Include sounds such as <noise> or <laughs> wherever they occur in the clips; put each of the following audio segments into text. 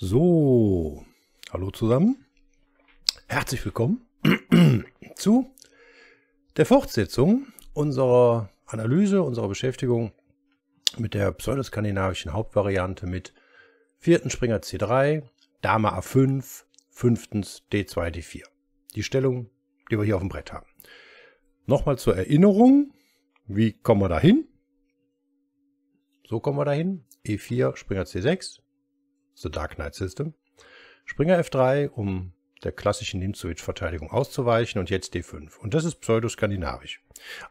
So, hallo zusammen. Herzlich willkommen <clears throat> zu der Fortsetzung unserer Analyse, unserer Beschäftigung mit der pseudoskandinavischen Hauptvariante mit vierten Springer C3, Dame A5, fünftens D2, D4. Die Stellung, die wir hier auf dem Brett haben. Nochmal zur Erinnerung, wie kommen wir dahin? So kommen wir dahin. E4, Springer C6, The Dark Knight System. Springer F3, um der klassischen Nimzowitsch-Verteidigung auszuweichen und jetzt D5. Und das ist pseudoskandinavisch.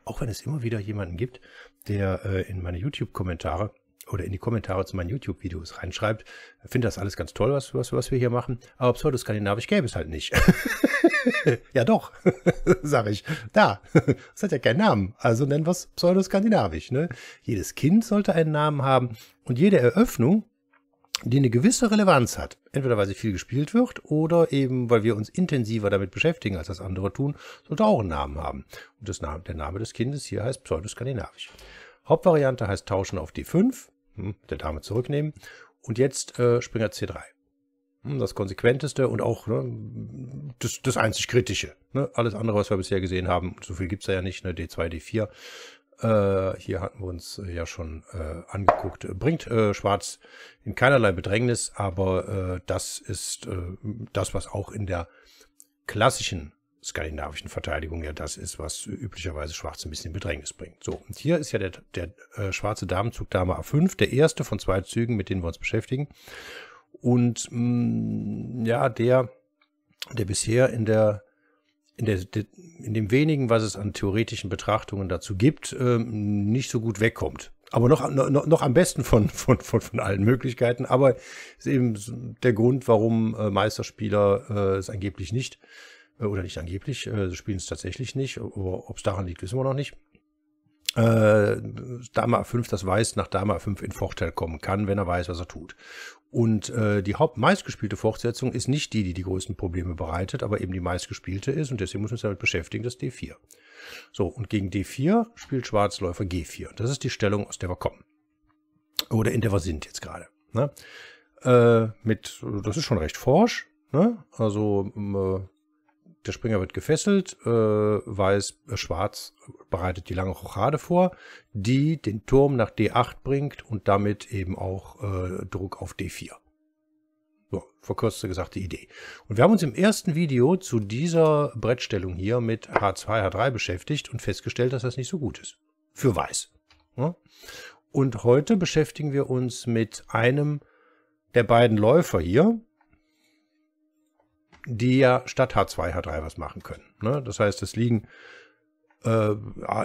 Auch wenn es immer wieder jemanden gibt, der äh, in meine YouTube-Kommentare oder in die Kommentare zu meinen YouTube-Videos reinschreibt, finde das alles ganz toll, was, was, was wir hier machen, aber pseudoskandinavisch gäbe es halt nicht. <laughs> ja doch, <laughs> sage ich. Da, das <laughs> hat ja keinen Namen, also nennen wir es pseudoskandinavisch. Ne? Jedes Kind sollte einen Namen haben und jede Eröffnung die eine gewisse Relevanz hat. Entweder weil sie viel gespielt wird oder eben weil wir uns intensiver damit beschäftigen, als das andere tun, sollte auch einen Namen haben. Und das Name, der Name des Kindes hier heißt Pseudoskandinavisch. Hauptvariante heißt Tauschen auf D5, hm, der Dame zurücknehmen. Und jetzt äh, Springer C3. Hm, das Konsequenteste und auch ne, das, das einzig Kritische. Ne? Alles andere, was wir bisher gesehen haben, so viel gibt's da ja nicht, ne? D2, D4, äh, hier hatten wir uns äh, ja schon äh, angeguckt. Bringt äh, Schwarz in keinerlei Bedrängnis, aber äh, das ist das, was auch in der klassischen skandinavischen Verteidigung ja das ist, was üblicherweise Schwarz ein bisschen Bedrängnis bringt. So, und hier ist ja der, der schwarze Damenzug Dame A5, der erste von zwei Zügen, mit denen wir uns beschäftigen. Und mh, mm, ja, der, der bisher in der in, der, in dem wenigen, was es an theoretischen Betrachtungen dazu gibt, ähm, nicht so gut wegkommt. Aber noch, noch, noch am besten von, von, von, von allen Möglichkeiten. Aber ist eben der Grund, warum äh, Meisterspieler äh, es angeblich nicht, äh, oder nicht angeblich, spielen es tatsächlich nicht. Ob es daran liegt, wissen wir noch nicht äh, Dame A5 das weiß, nach Dame A5 in Vorteil kommen kann, wenn er weiß, was er tut. Und äh, die hauptmeistgespielte Fortsetzung ist nicht die, die die größten Probleme bereitet, aber eben die meistgespielte ist und deswegen muss man sich damit beschäftigen, das D4. So, und gegen D4 spielt Schwarzläufer G4. Das ist die Stellung, aus der wir kommen. Oder in der wir sind jetzt gerade. Ne? Äh, mit, das ist schon recht forsch. Ne? Also ähm, äh, der Springer wird gefesselt, äh, weiß, äh, schwarz bereitet die lange Rochade vor, die den Turm nach D8 bringt und damit eben auch äh, Druck auf D4. So, verkürzte gesagt die Idee. Und wir haben uns im ersten Video zu dieser Brettstellung hier mit H2, H3 beschäftigt und festgestellt, dass das nicht so gut ist. Für Weiß. Ja? Ne? Und heute beschäftigen wir uns mit einem der beiden Läufer hier, die ja statt H2, H3 was machen können. Ne? Das heißt, es liegen äh,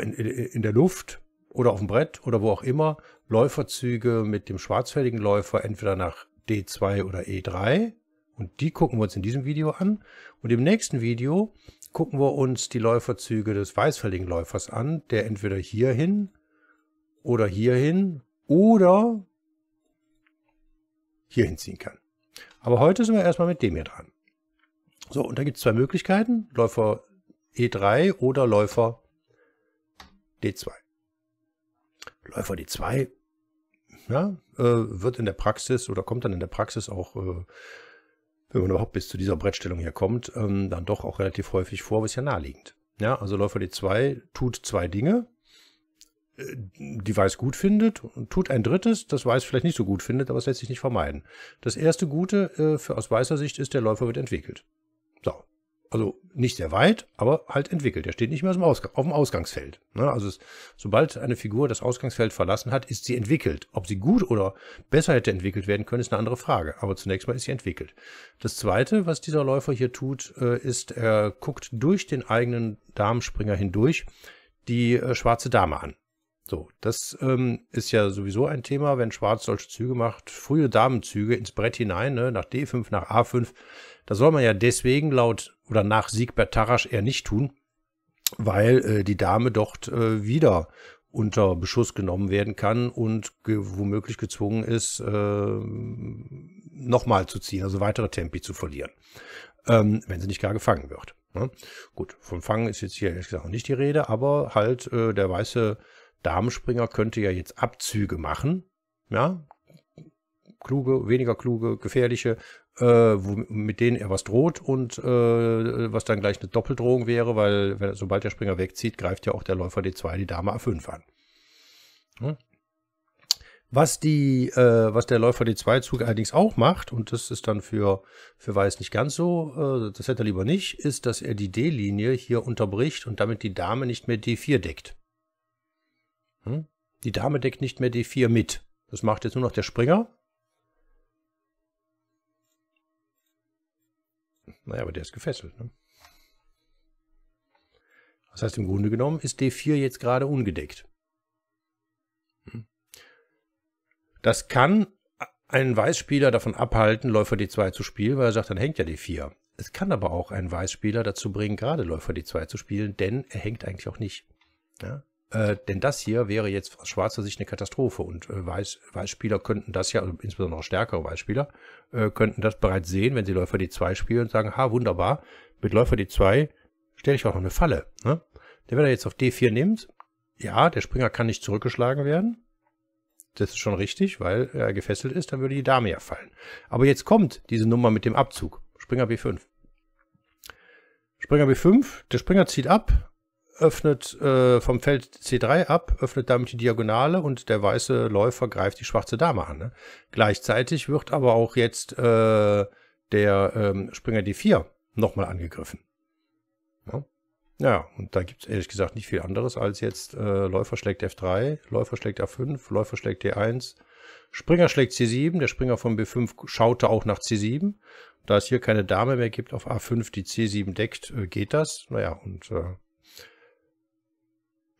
in, in, der Luft oder auf dem Brett oder wo auch immer Läuferzüge mit dem schwarzfälligen Läufer entweder nach D2 oder E3. Und die gucken wir uns in diesem Video an. Und im nächsten Video gucken wir uns die Läuferzüge des weißfälligen Läufers an, der entweder hierhin oder hierhin oder hierhin ziehen kann. Aber heute sind wir erstmal mit dem hier dran. So, und da gibt es zwei Möglichkeiten. Läufer E3 oder Läufer D2. Läufer D2 ja, äh, wird in der Praxis oder kommt dann in der Praxis auch, äh, wenn man überhaupt bis zu dieser Brettstellung hier kommt, ähm, dann doch auch relativ häufig vor, ist ja naheliegend. Ja, also Läufer D2 tut zwei Dinge, äh, die Weiß gut findet und tut ein drittes, das Weiß vielleicht nicht so gut findet, aber es lässt sich nicht vermeiden. Das erste Gute äh, für aus weißer Sicht ist, der Läufer wird entwickelt. So. Also nicht sehr weit, aber halt entwickelt. Er steht nicht mehr auf dem Ausgangsfeld. Ne? Also es, sobald eine Figur das Ausgangsfeld verlassen hat, ist sie entwickelt. Ob sie gut oder besser hätte entwickelt werden können, ist eine andere Frage. Aber zunächst mal ist sie entwickelt. Das Zweite, was dieser Läufer hier tut, äh, ist, er guckt durch den eigenen Damenspringer hindurch die äh, schwarze Dame an. So, das ähm, ist ja sowieso ein Thema, wenn Schwarz solche Züge macht. Frühe Damenzüge ins Brett hinein, ne, nach D5, nach A5 das soll man ja deswegen laut oder nach Siegbert Tarasch eher nicht tun, weil äh, die Dame dort äh, wieder unter Beschuss genommen werden kann und ge womöglich gezwungen ist, äh, nochmal zu ziehen, also weitere Tempi zu verlieren, ähm, wenn sie nicht gar gefangen wird. Ne? Gut, vom Fangen ist jetzt hier ehrlich gesagt auch nicht die Rede, aber halt äh, der weiße Damenspringer könnte ja jetzt Abzüge machen, ja, kluge, weniger kluge, gefährliche, äh, wo, mit denen er was droht und äh, was dann gleich eine Doppeldrohung wäre, weil wenn, sobald der Springer wegzieht, greift ja auch der Läufer D2 die Dame A5 an. Hm? Was, die, äh, was der Läufer D2-Zug allerdings auch macht, und das ist dann für, für Weiß nicht ganz so, äh, das hätte er lieber nicht, ist, dass er die D-Linie hier unterbricht und damit die Dame nicht mehr D4 deckt. Hm? Die Dame deckt nicht mehr D4 mit. Das macht jetzt nur noch der Springer Naja, aber der ist gefesselt. Ne? Das heißt, im Grunde genommen ist D4 jetzt gerade ungedeckt. Hm? Das kann einen Weißspieler davon abhalten, Läufer D2 zu spielen, weil er sagt, dann hängt ja D4. Es kann aber auch einen Weißspieler dazu bringen, gerade Läufer D2 zu spielen, denn er hängt eigentlich auch nicht. Ja? Äh, denn das hier wäre jetzt aus schwarzer Sicht eine Katastrophe und äh, Weiß, Weißspieler könnten das ja, also insbesondere stärkere Weißspieler, äh, könnten das bereits sehen, wenn sie Läufer D2 spielen und sagen, ha, wunderbar, mit Läufer D2 stelle ich auch noch eine Falle. Ne? Der, wenn er jetzt auf D4 nimmt, ja, der Springer kann nicht zurückgeschlagen werden. Das ist schon richtig, weil er gefesselt ist, dann würde die Dame ja fallen. Aber jetzt kommt diese Nummer mit dem Abzug. Springer B5. Springer B5, der Springer zieht ab öffnet äh, vom Feld C3 ab, öffnet damit die Diagonale und der weiße Läufer greift die schwarze Dame an. Ne? Gleichzeitig wird aber auch jetzt äh, der ähm, Springer D4 nochmal angegriffen. Ne? Ja? ja, und da gibt es ehrlich gesagt nicht viel anderes als jetzt äh, Läufer schlägt F3, Läufer schlägt A5, Läufer schlägt D1, Springer schlägt C7, der Springer von B5 schaute auch nach C7. Da es hier keine Dame mehr gibt auf A5, die C7 deckt, äh, geht das. Naja, und äh,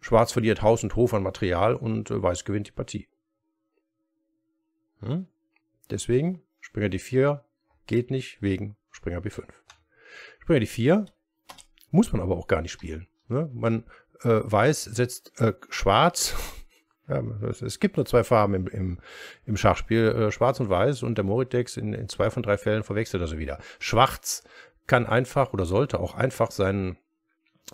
Schwarz verliert Haus und Hof an Material und äh, Weiß gewinnt die Partie. Hm? Deswegen Springer D4 geht nicht wegen Springer B5. Springer D4 muss man aber auch gar nicht spielen. Ne? Man äh, weiß, setzt äh, Schwarz. <laughs> ja, es gibt nur zwei Farben im, im, im Schachspiel, äh, Schwarz und Weiß. Und der Moritex in, in, zwei von drei Fällen verwechselt also wieder. Schwarz kann einfach oder sollte auch einfach seinen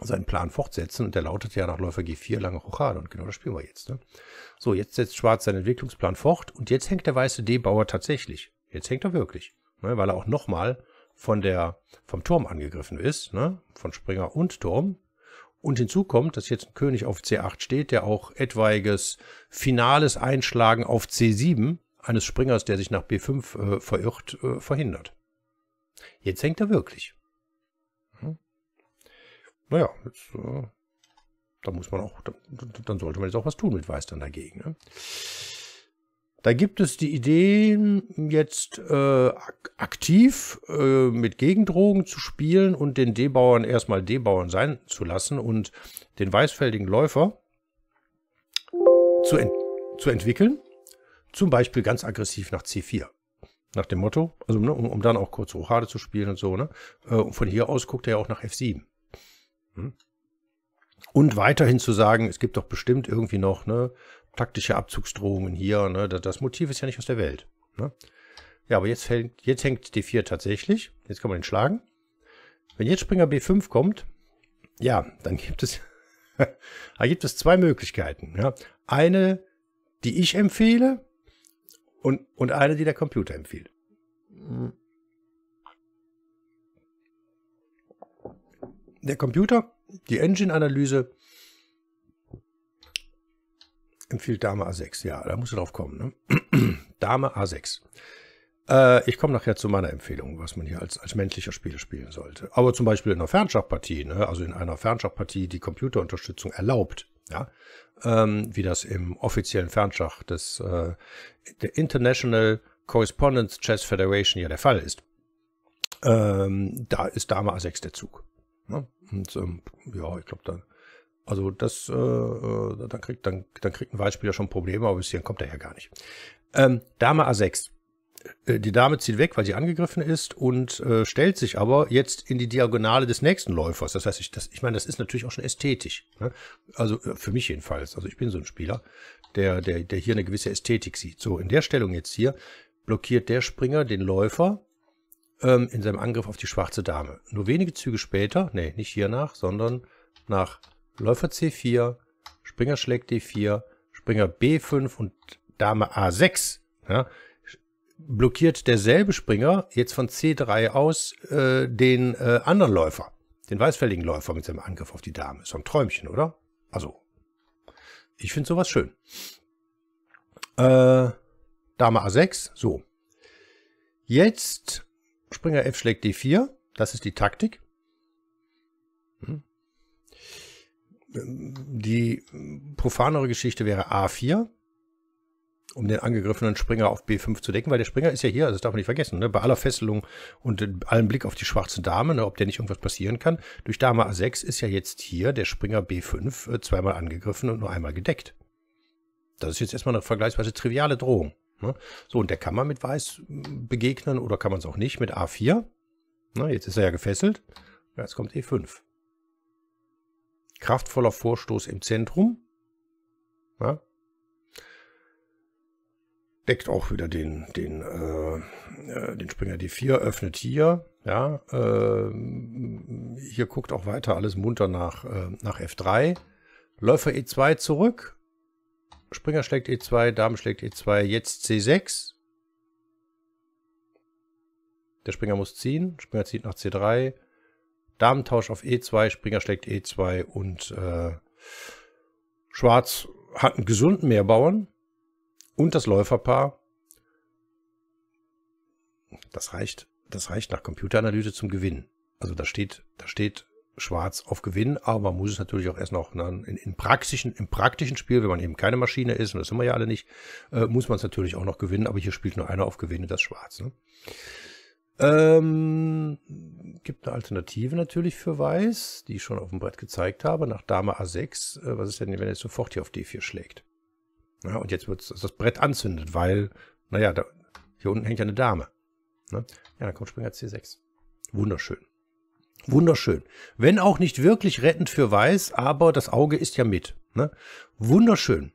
seinen Plan fortsetzen und der lautet ja nach Läufer G4 lange Rochade und genau das spielen wir jetzt. Ne? So, jetzt setzt Schwarz seinen Entwicklungsplan fort und jetzt hängt der weiße D-Bauer tatsächlich. Jetzt hängt er wirklich, ne? weil er auch nochmal von der, vom Turm angegriffen ist, ne? von Springer und Turm. Und hinzu kommt, dass jetzt ein König auf C8 steht, der auch etwaiges finales Einschlagen auf C7 eines Springers, der sich nach B5 äh, verirrt, äh, verhindert. Jetzt hängt er wirklich naja, jetzt, äh, da muss man auch, da, dann sollte man jetzt auch was tun mit Weiß dann dagegen. Ne? Da gibt es die Idee, jetzt äh, aktiv äh, mit Gegendrogen zu spielen und den D-Bauern erstmal D-Bauern sein zu lassen und den weißfeldigen Läufer zu, ent zu entwickeln. Zum Beispiel ganz aggressiv nach C4. Nach dem Motto, also ne, um, um, dann auch kurz Rochade zu spielen und so. Ne? Äh, und von hier aus guckt er ja auch nach F7. Hm? Und weiterhin zu sagen, es gibt doch bestimmt irgendwie noch ne, taktische Abzugsdrohungen hier. Ne, das Motiv ist ja nicht aus der Welt. Ne? Ja, aber jetzt hängt, jetzt hängt D4 tatsächlich. Jetzt kann man ihn schlagen. Wenn jetzt Springer B5 kommt, ja, dann gibt es, <laughs> da gibt es zwei Möglichkeiten. Ja. Eine, die ich empfehle und, und eine, die der Computer empfiehlt. Hm. der Computer, die Engine-Analyse, empfiehlt Dame A6. Ja, da musst du drauf kommen. Ne? <clears throat> Dame A6. Äh, ich komme nachher zu meiner Empfehlung, was man hier als, als menschlicher Spieler spielen sollte. Aber zum Beispiel in einer Fernschachpartie, ne? also in einer Fernschachpartie, die Computerunterstützung erlaubt, ja? Ähm, wie das im offiziellen Fernschach des äh, der International Correspondence Chess Federation ja der Fall ist. Ähm, da ist Dame A6 der Zug. Ne? Und ähm, ja, ich glaube dann, also das, äh, äh, dann, kriegt, dann, dann kriegt ein Weitspieler schon Probleme, aber bis hierhin kommt er ja gar nicht. Ähm, Dame A6. Äh, die Dame zieht weg, weil sie angegriffen ist und äh, stellt sich aber jetzt in die Diagonale des nächsten Läufers. Das heißt, ich, das, ich meine, das ist natürlich auch schon ästhetisch. Ne? Also äh, für mich jedenfalls. Also ich bin so ein Spieler, der, der, der hier eine gewisse Ästhetik sieht. So, in der Stellung jetzt hier blockiert der Springer den Läufer ähm, in seinem Angriff auf die schwarze Dame. Nur wenige Züge später, nee, nicht hiernach, sondern nach Läufer C4, Springer schlägt D4, Springer B5 und Dame A6 ja, blockiert derselbe Springer jetzt von C3 aus äh, den äh, anderen Läufer, den weißfälligen Läufer mit seinem Angriff auf die Dame. Ist doch ein Träumchen, oder? Also, ich finde sowas schön. Äh, Dame A6, so. Jetzt Springer F schlägt D4. Das ist die Taktik. Hm. Die profanere Geschichte wäre A4, um den angegriffenen Springer auf B5 zu decken, weil der Springer ist ja hier, also das darf man nicht vergessen, ne, bei aller Fesselung und allen Blick auf die schwarze Dame, ne, ob der nicht irgendwas passieren kann. Durch Dame A6 ist ja jetzt hier der Springer B5 äh, zweimal angegriffen und nur einmal gedeckt. Das ist jetzt erstmal eine vergleichsweise triviale Drohung. Ne? So, und der kann man mit Weiß hm, begegnen oder kann man es auch nicht mit A4. Jetzt ist er ja gefesselt. Jetzt kommt E5. Kraftvoller Vorstoß im Zentrum. Ja. Deckt auch wieder den, den, äh, äh den Springer D4, öffnet hier. Ja, äh, hier guckt auch weiter alles munter nach, äh, nach F3. Läufer E2 zurück. Springer schlägt E2, Dame schlägt E2, jetzt C6. Der Springer muss ziehen. Springer zieht nach C3. Damentausch auf E2, Springer schlägt E2 und äh, Schwarz hat einen gesunden Mehrbauern und das Läuferpaar. Das reicht, das reicht nach Computeranalyse zum Gewinn. Also da steht, da steht schwarz auf Gewinn, aber man muss es natürlich auch erst noch ne, in, in praktischen, im praktischen Spiel, wenn man eben keine Maschine ist, und das sind wir ja alle nicht, äh, muss man es natürlich auch noch gewinnen, aber hier spielt nur einer auf Gewinne das Schwarz. Ne? Ähm, gibt eine Alternative natürlich für Weiß, die ich schon auf dem Brett gezeigt habe, nach Dame A6. Äh, was ist denn, wenn er sofort hier auf D4 schlägt? Ja, und jetzt wird das Brett anzündet, weil, naja, da, hier unten hängt ja eine Dame. Ne? Ja, dann kommt Springer C6. Wunderschön. Wunderschön. Wenn auch nicht wirklich rettend für Weiß, aber das Auge ist ja mit. Ne? Wunderschön.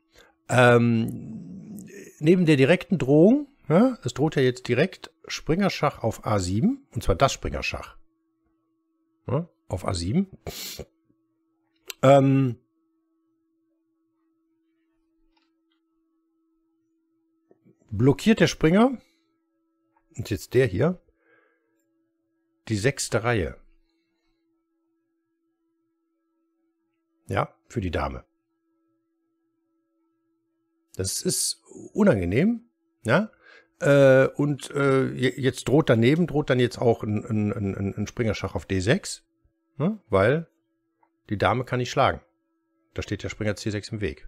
Ähm, neben der direkten Drohung, ja, es droht ja jetzt direkt Springerschach auf A7, und zwar das Springerschach. Ja, ne, auf A7. Ähm, blockiert der Springer, und jetzt der hier, die sechste Reihe. Ja, für die Dame. Das ist unangenehm, ja. Äh, und äh, jetzt droht daneben, droht dann jetzt auch ein, ein, ein, ein Springerschach auf D6, ne? weil die Dame kann nicht schlagen. Da steht der Springer C6 im Weg.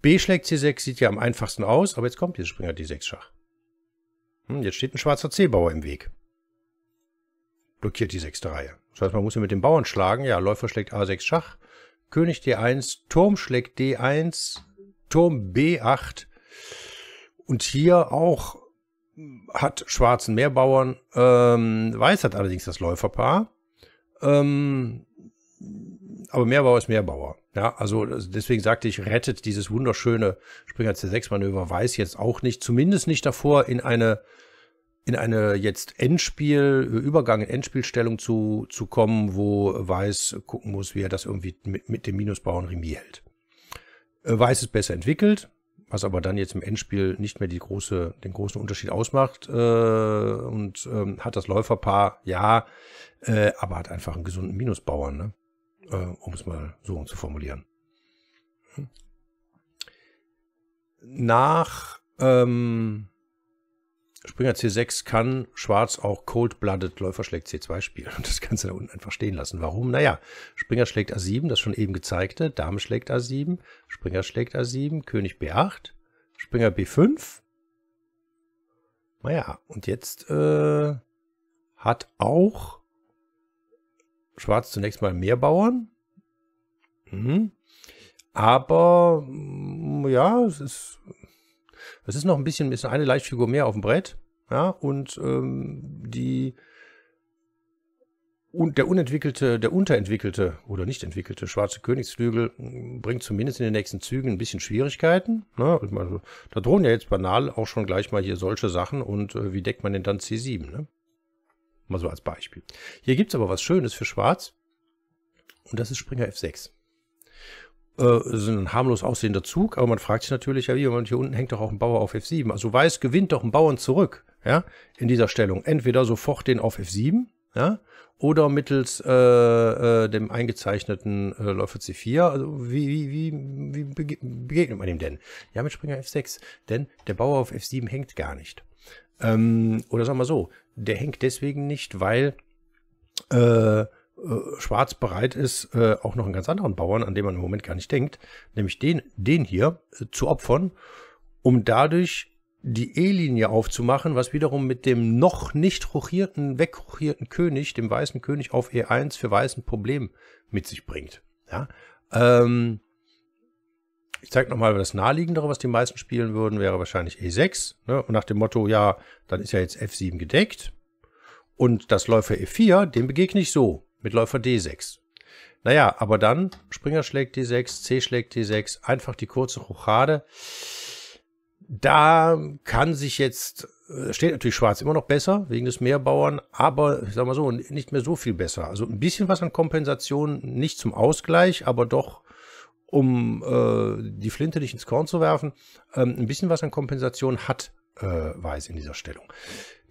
B schlägt C6 sieht ja am einfachsten aus, aber jetzt kommt dieser Springer D6-Schach. Hm, jetzt steht ein schwarzer C-Bauer im Weg blockiert die sechste Reihe. Das heißt, man muss hier mit dem Bauern schlagen. Ja, Läufer schlägt A6 Schach, König D1, Turm schlägt D1, Turm B8. Und hier auch hat schwarzen Meerbauern. Ähm, Weiß hat allerdings das Läuferpaar. Ähm, aber Meerbauer ist Meerbauer. Ja, also deswegen sagte ich, rettet dieses wunderschöne Springer C6-Manöver Weiß jetzt auch nicht, zumindest nicht davor, in eine in eine jetzt Endspiel, Übergang in Endspielstellung zu, zu kommen, wo Weiß gucken muss, wie er das irgendwie mit, mit dem Minusbauern Remi hält. Äh, Weiß ist besser entwickelt, was aber dann jetzt im Endspiel nicht mehr die große, den großen Unterschied ausmacht äh, und ähm, hat das Läuferpaar, ja, äh, aber hat einfach einen gesunden Minusbauern, ne? äh, um es mal so zu formulieren. Hm. Nach ähm, Springer C6 kann Schwarz auch Cold-Blooded Läufer schlägt C2 spielen und das Ganze da unten einfach stehen lassen. Warum? Naja, Springer schlägt A7, das schon eben gezeigte, Dame schlägt A7, Springer schlägt A7, König B8, Springer B5. Naja, und jetzt äh, hat auch Schwarz zunächst mal mehr Bauern. Mhm. Aber hm, ja, es ist es ist noch ein bisschen, ist eine Leichtfigur mehr auf dem Brett. Ja, und ähm, die und der unentwickelte, der unterentwickelte oder nicht entwickelte schwarze Königsflügel hm, bringt zumindest in den nächsten Zügen ein bisschen Schwierigkeiten. Ne? Also, Meine, da drohen ja jetzt banal auch schon gleich mal hier solche Sachen und äh, wie deckt man denn dann C7? Ne? Mal so als Beispiel. Hier gibt es aber was Schönes für Schwarz und das ist Springer F6 äh, ist ein harmlos aussehender Zug, aber man fragt sich natürlich, ja wie, und hier unten hängt doch auch ein Bauer auf F7. Also Weiß gewinnt doch einen Bauern zurück, ja, in dieser Stellung. Entweder sofort den auf F7, ja, oder mittels äh, äh, dem eingezeichneten äh, Läufer C4. Also wie, wie, wie, wie begegnet man dem denn? Ja, mit Springer F6, denn der Bauer auf F7 hängt gar nicht. Ähm, oder sagen wir so, der hängt deswegen nicht, weil äh, äh, Schwarz bereit ist, äh, auch noch einen ganz anderen Bauern, an den man im Moment gar nicht denkt, nämlich den, den hier äh, zu opfern, um dadurch die E-Linie aufzumachen, was wiederum mit dem noch nicht rochierten, wegrochierten König, dem weißen König auf E1 für weißen Problem mit sich bringt. Ja? Ähm, ich zeige nochmal das naheliegendere, was die meisten spielen würden, wäre wahrscheinlich E6. Ne? Und nach dem Motto, ja, dann ist ja jetzt F7 gedeckt. Und das Läufer E4, dem begegne ich so. Mit Läufer D6. Naja, aber dann Springer schlägt D6, C schlägt D6, einfach die kurze Rochade. Da kann sich jetzt, äh, steht natürlich Schwarz immer noch besser, wegen des Mehrbauern, aber ich sag mal so, nicht mehr so viel besser. Also ein bisschen was an Kompensation, nicht zum Ausgleich, aber doch um äh, die Flinte nicht ins Korn zu werfen, ähm, ein bisschen was an Kompensation hat äh, Weiß in dieser Stellung.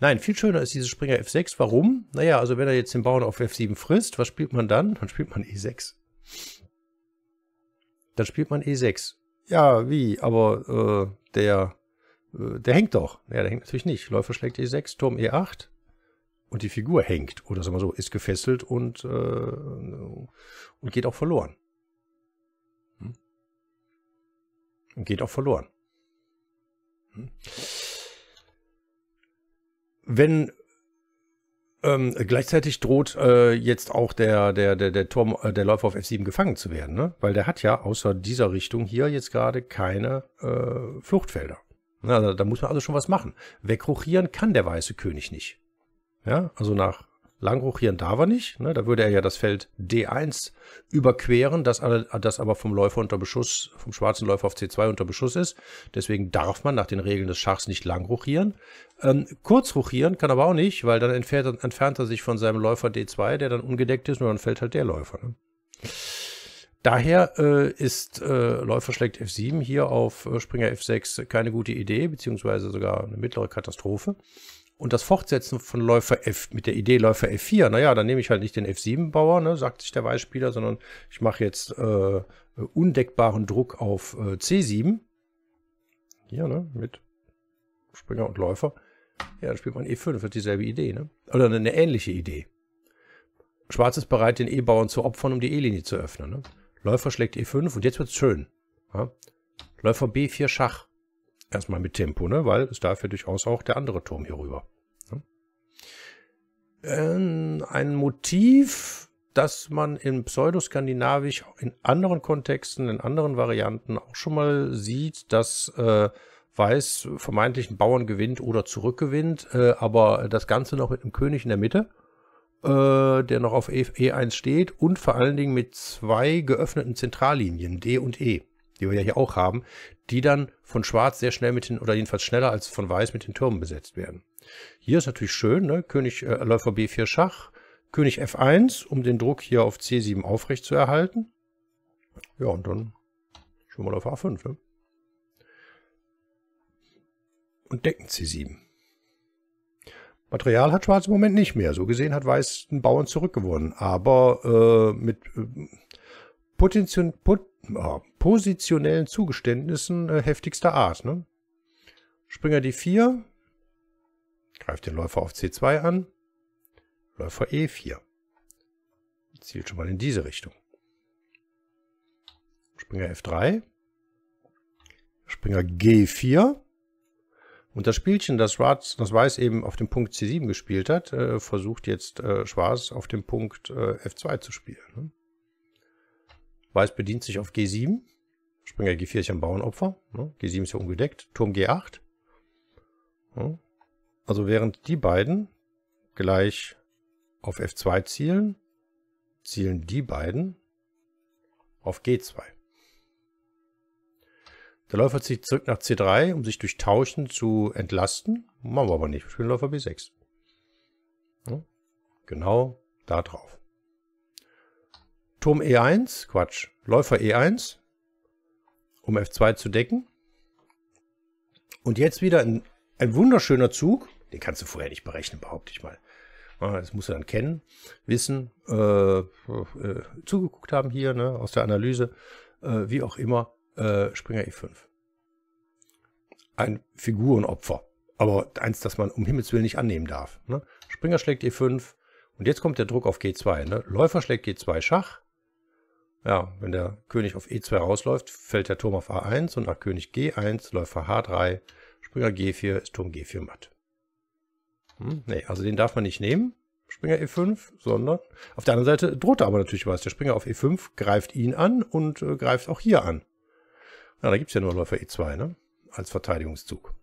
Nein, viel schöner ist diese Springer F6. Warum? Naja, also wenn er jetzt den Bauern auf F7 frisst, was spielt man dann? Dann spielt man E6. Dann spielt man E6. Ja, wie? Aber äh, der, äh, der hängt doch. Ja, der hängt natürlich nicht. Läufer schlägt E6, Turm E8 und die Figur hängt. Oder sagen wir so, ist gefesselt und, äh, und geht auch verloren. Hm? Und geht auch verloren. Hm? wenn ähm, gleichzeitig droht äh, jetzt auch der, der, der, der, Turm, äh, der Läufer auf F7 gefangen zu werden, ne? weil der hat ja außer dieser Richtung hier jetzt gerade keine äh, Fluchtfelder. Na, da, da, muss man also schon was machen. Wegruchieren kann der Weiße König nicht. Ja, also nach Langruchieren darf er nicht. Ne? Da würde er ja das Feld D1 überqueren, das, das aber vom Läufer unter Beschuss, vom schwarzen Läufer auf C2 unter Beschuss ist. Deswegen darf man nach den Regeln des Schachs nicht langruchieren. ruchieren. Ähm, kurz kann aber auch nicht, weil dann entfernt, entfernt, er sich von seinem Läufer D2, der dann ungedeckt ist, und dann fällt halt der Läufer. Ne? Daher äh, ist äh, Läufer schlägt F7 hier auf äh, Springer F6 keine gute Idee, beziehungsweise sogar eine mittlere Katastrophe und das Fortsetzen von Läufer F mit der Idee Läufer F4, naja, dann nehme ich halt nicht den F7-Bauer, ne, sagt sich der Weißspieler, sondern ich mache jetzt äh, undeckbaren Druck auf äh, C7. Hier, ne, mit Springer und Läufer. Ja, dann spielt man E5, wird dieselbe Idee, ne? Oder eine ähnliche Idee. Schwarz ist bereit, den E-Bauern zu opfern, um die E-Linie zu öffnen. Ne? Läufer schlägt E5 und jetzt wird's schön. Ja? Läufer B4 Schach. Erstmal mit Tempo, ne? weil es darf ja durchaus auch der andere Turm hier rüber. Ne? Ähm, ein Motiv, das man in Pseudoskandinavisch in anderen Kontexten, in anderen Varianten auch schon mal sieht, dass äh, Weiß vermeintlichen Bauern gewinnt oder zurückgewinnt, äh, aber das Ganze noch mit einem König in der Mitte, äh, der noch auf E1 steht und vor allen Dingen mit zwei geöffneten Zentrallinien, D und E die wir ja hier auch haben, die dann von Schwarz sehr schnell mit den, oder jedenfalls schneller als von Weiß mit den Türmen besetzt werden. Hier ist natürlich schön, ne? König äh, Läufer B4 Schach, König F1, um den Druck hier auf C7 aufrecht zu erhalten. Ja, und dann schon mal Läufer A5, ne? Und decken C7. Material hat Schwarz im Moment nicht mehr. So gesehen hat Weiß einen Bauern zurückgewonnen. Aber äh, mit äh, Potenzial, pot ja, positionellen Zugeständnissen äh, heftigster Art. Ne? Springer D4, greift den Läufer auf C2 an, Läufer E4. Zielt schon mal in diese Richtung. Springer F3, Springer G4. Und das Spielchen, das, Schwarz, das Weiß eben auf dem Punkt C7 gespielt hat, äh, versucht jetzt äh, Schwarz auf dem Punkt äh, F2 zu spielen. Ne? Weiß bedient sich auf G7. Springer G4 ist ja ein Bauernopfer. Ne? G7 ist ja ungedeckt. Turm G8. Also während die beiden gleich auf F2 zielen, zielen die beiden auf G2. Der Läufer zieht zurück nach C3, um sich durch Tauschen zu entlasten. Machen wir aber nicht. Wir spielen Läufer B6. Genau da drauf. Turm E1, Quatsch, Läufer E1, um F2 zu decken. Und jetzt wieder ein, ein wunderschöner Zug. Den kannst du vorher nicht berechnen, behaupte ich mal. Das musst du dann kennen, wissen, äh, äh, zugeguckt haben hier ne, aus der Analyse, äh, wie auch immer, äh, Springer E5. Ein Figurenopfer, aber eins, das man um Himmels Willen nicht annehmen darf. Ne? Springer schlägt E5 und jetzt kommt der Druck auf G2. Ne? Läufer schlägt G2 Schach, ja, wenn der König auf E2 rausläuft, fällt der Turm auf A1 und nach König G1 Läufer H3, Springer G4 ist Turm G4 matt. Hm, nee, also den darf man nicht nehmen, Springer E5, sondern auf der anderen Seite droht er aber natürlich was. Der Springer auf E5 greift ihn an und äh, greift auch hier an. Ja, da gibt es ja nur Läufer E2, ne? Als Verteidigungszug.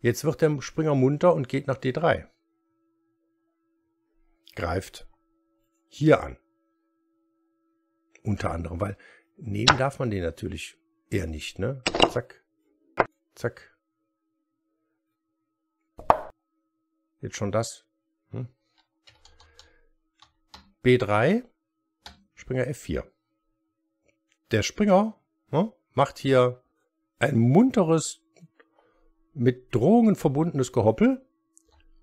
Jetzt wird der Springer munter und geht nach D3. Greift hier an. Unter anderem, weil nehmen darf man den natürlich eher nicht, ne? Zack. Zack. Jetzt schon das. Hm? B3, Springer F4. Der Springer ne, macht hier ein munteres, mit Drohungen verbundenes Gehoppel.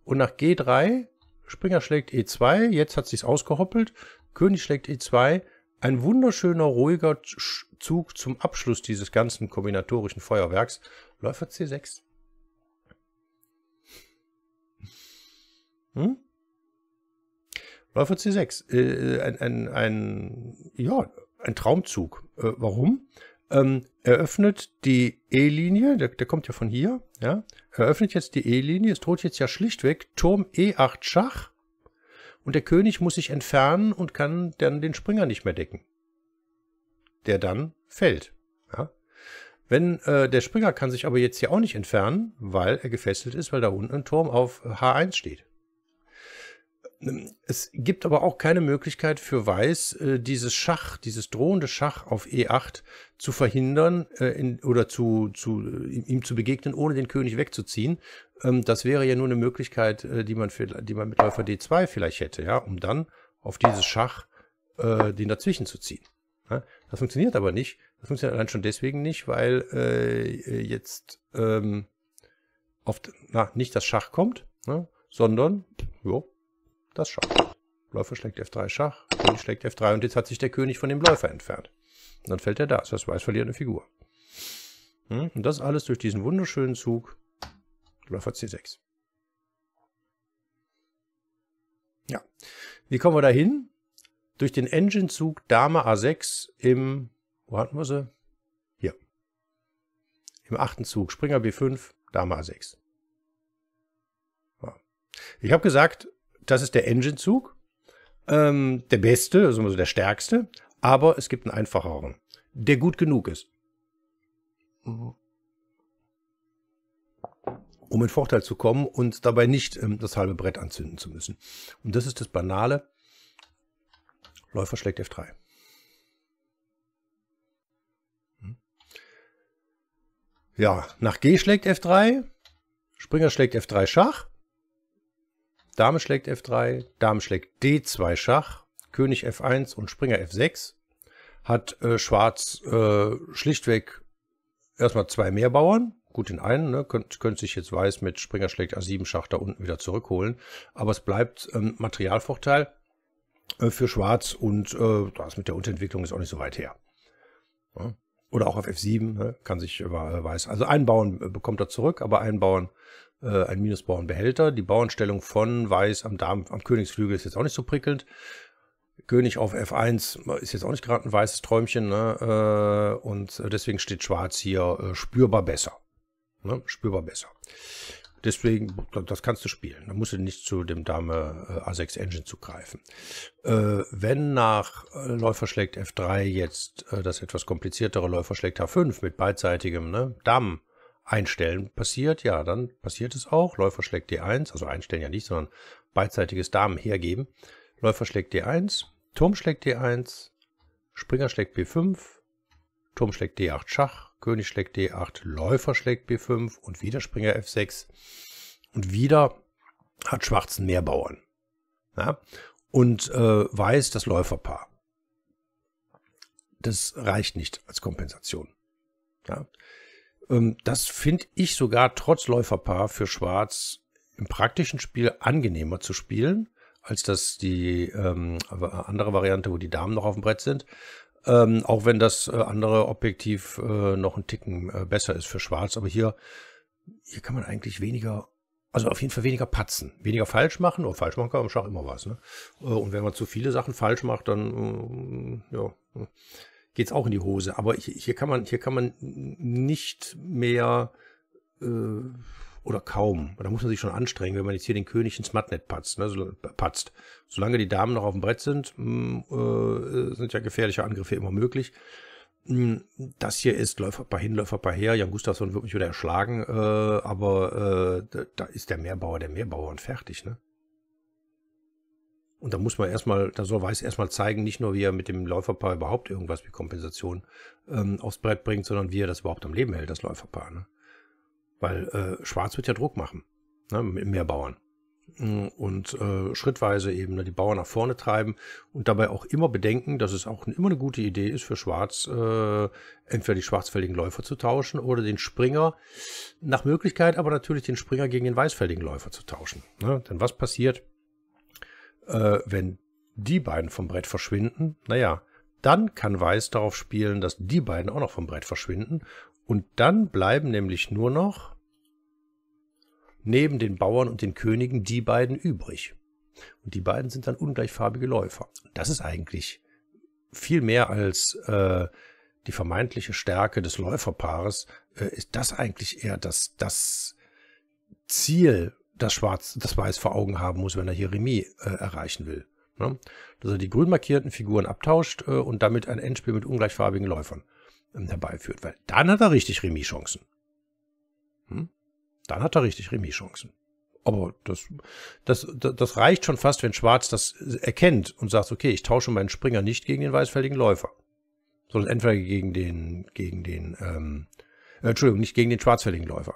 Und nach G3, Springer schlägt E2, jetzt hat sich's ausgehoppelt. König schlägt E2, ein wunderschöner, ruhiger Zug zum Abschluss dieses ganzen kombinatorischen Feuerwerks. Läufer C6. Hm? Läufer C6. Äh, ein, ein, ein, ja, ein Traumzug. Äh, warum? Ähm, eröffnet die E-Linie, der, der, kommt ja von hier, ja, eröffnet jetzt die E-Linie, es droht jetzt ja schlichtweg Turm E8 Schach, und der König muss sich entfernen und kann dann den Springer nicht mehr decken, der dann fällt. Ja? Wenn äh, der Springer kann sich aber jetzt hier auch nicht entfernen, weil er gefesselt ist, weil da unten ein Turm auf H1 steht. Es gibt aber auch keine Möglichkeit für Weiß, äh, dieses Schach, dieses drohende Schach auf E8 zu verhindern äh, in, oder zu, zu, äh, ihm zu begegnen, ohne den König wegzuziehen. Ähm, das wäre ja nur eine Möglichkeit, die man, für, die man mit Läufer D2 vielleicht hätte, ja, um dann auf dieses Schach äh, den dazwischen zu ziehen. Ne? Das funktioniert aber nicht. Das funktioniert allein schon deswegen nicht, weil äh, jetzt ähm, auf, na, nicht das Schach kommt, ne? sondern jo, das Schach. Läufer schlägt F3 Schach, König schlägt F3 und jetzt hat sich der König von dem Läufer entfernt. Und dann fällt er da. Das Weiß verliert eine Figur. Hm? Und das alles durch diesen wunderschönen Zug Läufer C6. Ja. Wie kommen wir da hin? Durch den Engine-Zug Dame A6 im, wo hatten wir sie? Hier. Im achten Zug Springer B5, Dame A6. Ich habe gesagt, das ist der Engine-Zug. Ähm, der beste, also der stärkste. Aber es gibt einen einfacheren, der gut genug ist. Um in Vorteil zu kommen und dabei nicht ähm, das halbe Brett anzünden zu müssen. Und das ist das Banale. Läufer schlägt F3. Hm? Ja, nach G schlägt F3, Springer schlägt F3 Schach, Dame schlägt F3, Dame schlägt D2 Schach, König F1 und Springer F6 hat äh, Schwarz äh, schlichtweg erstmal zwei mehr Bauern. Gut den einen, ne? könnte könnt sich jetzt Weiß mit Springer schlägt A7 Schach da unten wieder zurückholen. Aber es bleibt ähm, Materialvorteil äh, für Schwarz und äh, das mit der Unterentwicklung ist auch nicht so weit her. Ja? Oder auch auf F7 ne? kann sich äh, Weiß. Also einen Bauern äh, bekommt er zurück, aber einen Bauern äh, ein Minusbauernbehälter. Die Bauernstellung von Weiß am, Darm, am Königsflügel ist jetzt auch nicht so prickelnd. König auf F1 ist jetzt auch nicht gerade ein weißes Träumchen. Ne? Äh, und deswegen steht Schwarz hier äh, spürbar besser. Ne? Spürbar besser. Deswegen, das kannst du spielen. Da musst du nicht zu dem Dame äh, A6 Engine zugreifen. Äh, wenn nach äh, Läufer schlägt F3 jetzt äh, das etwas kompliziertere Läufer schlägt H5 mit beidseitigem ne, Damen Einstellen passiert, ja, dann passiert es auch. Läufer schlägt D1, also einstellen ja nicht, sondern beidseitiges Damen hergeben. Läufer schlägt D1, Turm schlägt D1, Springer schlägt B5, Turm schlägt D8 Schach, König schlägt D8, Läufer schlägt B5 und wieder Springer F6. Und wieder hat Schwarzen mehr Bauern. Ja? Und äh, weiß das Läuferpaar. Das reicht nicht als Kompensation. Ja? Ähm, das finde ich sogar trotz Läuferpaar für Schwarz im praktischen Spiel angenehmer zu spielen, als das die ähm, andere Variante, wo die Damen noch auf dem Brett sind. Ähm, auch wenn das äh, andere objektiv äh, noch einen Ticken äh, besser ist für Schwarz. Aber hier, hier kann man eigentlich weniger, also auf jeden Fall weniger patzen. Weniger falsch machen. oder falsch machen kann man im Schach immer was. Ne? Äh, und wenn man zu viele Sachen falsch macht, dann, mm, ja, hm geht's auch in die Hose. Aber hier, hier kann man, hier kann man nicht mehr äh, oder kaum. Da muss man sich schon anstrengen, wenn man jetzt hier den König ins Matnet patzt. Ne, so, äh, patzt. Solange die Damen noch auf dem Brett sind, mh, mm, äh, sind ja gefährliche Angriffe immer möglich. Mm, das hier ist Läufer paar hin, Läufer paar her. Jan Gustafsson wird mich wieder erschlagen, äh, aber äh, da ist der Mehrbauer der Mehrbauer und fertig. Ne? Und da muss man erstmal, da soll Weiß erstmal zeigen, nicht nur wie er mit dem Läuferpaar überhaupt irgendwas wie Kompensation ähm, aufs Brett bringt, sondern wie er das überhaupt am Leben hält, das Läuferpaar. Ne? Weil äh, Schwarz wird ja Druck machen, ne? mit mehr Bauern. Mm, und äh, schrittweise eben ne, die Bauern nach vorne treiben und dabei auch immer bedenken, dass es auch immer eine gute Idee ist für Schwarz, äh, entweder die schwarzfälligen Läufer zu tauschen oder den Springer nach Möglichkeit, aber natürlich den Springer gegen den weißfälligen Läufer zu tauschen. Ne? Denn was passiert, äh, wenn die beiden vom Brett verschwinden, naja, dann kann Weiß darauf spielen, dass die beiden auch noch vom Brett verschwinden. Und dann bleiben nämlich nur noch neben den Bauern und den Königen die beiden übrig. Und die beiden sind dann ungleichfarbige Läufer. Das ist eigentlich viel mehr als äh, die vermeintliche Stärke des Läuferpaares, äh, ist das eigentlich eher das, das Ziel das Schwarz, das Weiß vor Augen haben muss, wenn er hier Remis äh, erreichen will. Ne? Dass er die grün markierten Figuren abtauscht äh, und damit ein Endspiel mit ungleichfarbigen Läufern ähm, herbeiführt. Weil dann hat er richtig Remis-Chancen. Hm? Dann hat er richtig Remis-Chancen. Aber das, das, das reicht schon fast, wenn Schwarz das äh, erkennt und sagt, okay, ich tausche meinen Springer nicht gegen den weißfälligen Läufer. Sondern entweder gegen den, gegen den, ähm, äh, Entschuldigung, nicht gegen den schwarzfälligen Läufer.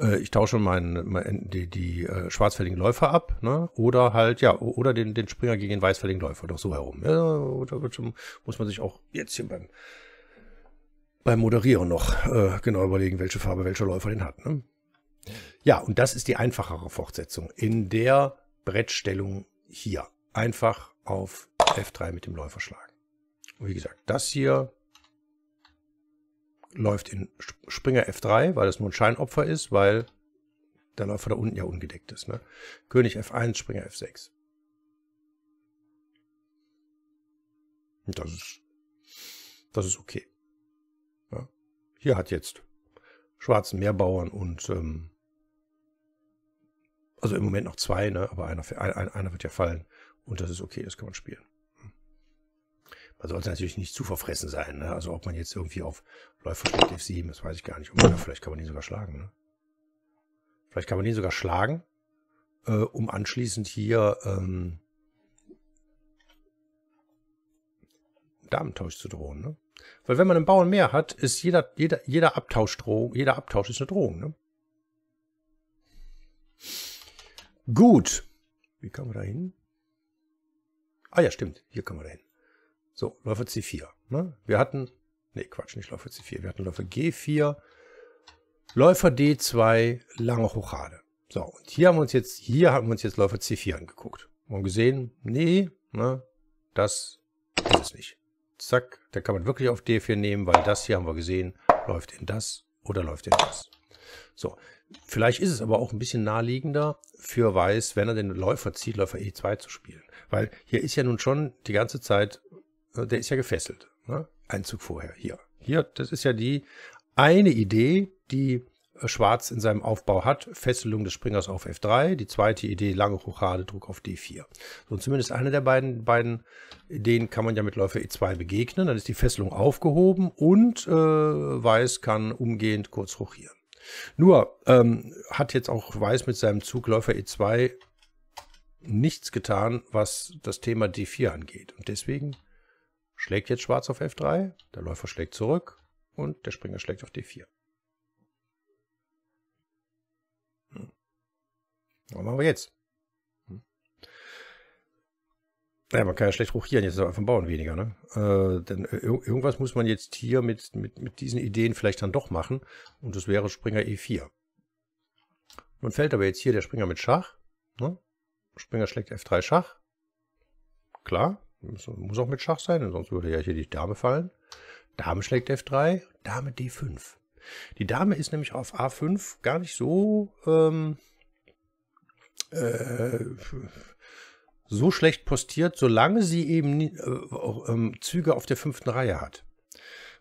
Äh, ich tausche meinen, mein, die, die äh, schwarzfälligen Läufer ab, ne? Oder halt, ja, oder den, den Springer gegen den weißfälligen Läufer, doch so herum. Ja, oder, muss man sich auch jetzt hier beim, beim Moderieren noch äh, genau überlegen, welche Farbe welcher Läufer den hat. Ne? Ja, und das ist die einfachere Fortsetzung in der Brettstellung hier. Einfach auf F3 mit dem Läufer schlagen. Und wie gesagt, das hier läuft in Springer F3, weil das nur ein Scheinopfer ist, weil der Läufer da unten ja ungedeckt ist. Ne? König F1, Springer F6. Das ist, das ist okay. Ja. Hier hat jetzt schwarzen Meerbauern und ähm, also im Moment noch zwei, ne? aber einer, einer, einer wird ja fallen. Und das ist okay, das kann man spielen. Man sollte natürlich nicht zu verfressen sein. Ne? Also ob man jetzt irgendwie auf Läufer schlägt F7, das weiß ich gar nicht. Oder vielleicht kann man den sogar schlagen. Ne? Vielleicht kann man den sogar schlagen, äh, um anschließend hier ähm, Damentausch zu drohen. Ne? Weil wenn man einen Bauern mehr hat, ist jeder, jeder, jeder Abtausch Drohung, jeder Abtausch ist eine Drohung. Ne? Gut. Wie kommen wir da hin? Ah ja, stimmt. Hier kommen wir da hin. So, Läufer C4. Ne? Wir hatten, nee, Quatsch, nicht Läufer C4, wir hatten Läufer G4, Läufer D2, lange Hochade. So, und hier haben wir uns jetzt, hier haben wir uns jetzt Läufer C4 angeguckt. Und gesehen, nee, ne, das ist es nicht. Zack, da kann man wirklich auf D4 nehmen, weil das hier haben wir gesehen, läuft in das oder läuft in das. So, vielleicht ist es aber auch ein bisschen naheliegender für Weiß, wenn er den Läufer zieht, Läufer E2 zu spielen. Weil hier ist ja nun schon die ganze Zeit äh, der ist ja gefesselt. Ne? Ein Zug vorher, hier. Hier, das ist ja die eine Idee, die äh, Schwarz in seinem Aufbau hat. Fesselung des Springers auf F3. Die zweite Idee, lange Hochade, Druck auf D4. So, und zumindest eine der beiden, beiden Ideen kann man ja mit Läufer E2 begegnen. Dann ist die Fesselung aufgehoben und äh, Weiß kann umgehend kurz rochieren. Nur ähm, hat jetzt auch Weiß mit seinem Zug Läufer E2 nichts getan, was das Thema D4 angeht. Und deswegen Schlägt jetzt Schwarz auf F3, der Läufer schlägt zurück und der Springer schlägt auf D4. Hm. Was machen wir jetzt? Hm. Naja, man kann ja schlecht ruchieren, jetzt ist einfach Bauern weniger. Ne? Äh, denn äh, irgendwas muss man jetzt hier mit, mit, mit diesen Ideen vielleicht dann doch machen. Und das wäre Springer E4. Nun fällt aber jetzt hier der Springer mit Schach. Ne? Springer schlägt F3 Schach. Klar. Muss auch mit Schach sein, sonst würde ja hier die Dame fallen. Dame schlägt F3, Dame D5. Die Dame ist nämlich auf A5 gar nicht so, ähm, äh, so schlecht postiert, solange sie eben nie, äh, ähm, Züge auf der fünften Reihe hat.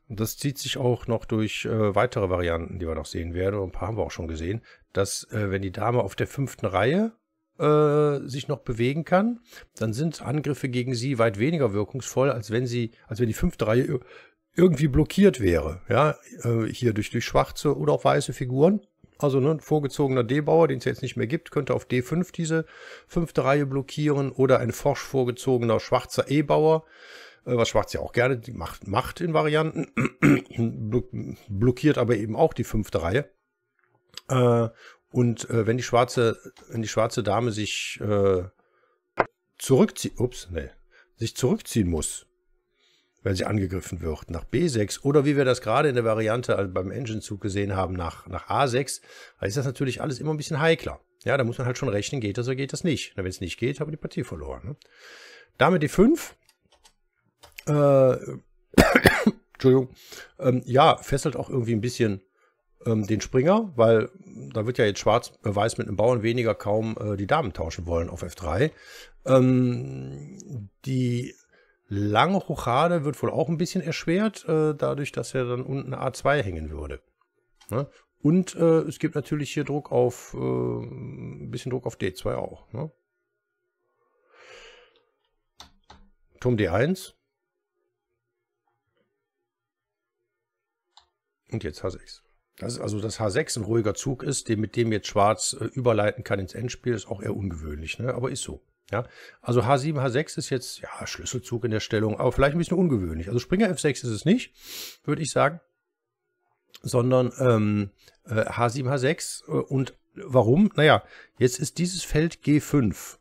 Und das zieht sich auch noch durch äh, weitere Varianten, die wir noch sehen werden. ein paar haben wir auch schon gesehen, dass äh, wenn die Dame auf der fünften Reihe äh, sich noch bewegen kann, dann sind Angriffe gegen sie weit weniger wirkungsvoll, als wenn sie, als wenn die fünfte Reihe irgendwie blockiert wäre. Ja, äh, hier durch, durch schwarze oder auch weiße Figuren. Also ne, ein vorgezogener D-Bauer, den es jetzt nicht mehr gibt, könnte auf D5 diese fünfte Reihe blockieren oder ein forsch vorgezogener schwarzer E-Bauer, äh, was Schwarz ja auch gerne macht, macht in Varianten, <clears throat> blockiert aber eben auch die fünfte Reihe. Äh, und äh, wenn die schwarze, wenn die schwarze Dame sich äh, zurückzieht, ups, nee, sich zurückziehen muss, wenn sie angegriffen wird, nach B6 oder wie wir das gerade in der Variante also beim Engine-Zug gesehen haben, nach, nach A6, dann ist das natürlich alles immer ein bisschen heikler. Ja, da muss man halt schon rechnen, geht das oder geht das nicht. Wenn es nicht geht, habe ich die Partie verloren. Ne? Dame D5. Äh, <coughs> Entschuldigung. Ähm, ja, fesselt auch irgendwie ein bisschen ähm, den Springer, weil da wird ja jetzt Schwarz-Weiß mit einem Bauern weniger kaum äh, die Damen tauschen wollen auf F3. Ähm, die lange Hochade wird wohl auch ein bisschen erschwert, äh, dadurch, dass er dann unten A2 hängen würde. Ne? Und äh, es gibt natürlich hier Druck auf, äh, ein bisschen Druck auf D2 auch. Ne? Turm D1. Und jetzt H6. Das, ist also, dass H6 ein ruhiger Zug ist, den, mit dem jetzt Schwarz äh, überleiten kann ins Endspiel, ist auch eher ungewöhnlich, ne? aber ist so. Ja? Also H7, H6 ist jetzt ja Schlüsselzug in der Stellung, aber vielleicht ein bisschen ungewöhnlich. Also Springer F6 ist es nicht, würde ich sagen, sondern ähm, äh, H7, H6 äh, und warum? Naja, jetzt ist dieses Feld G5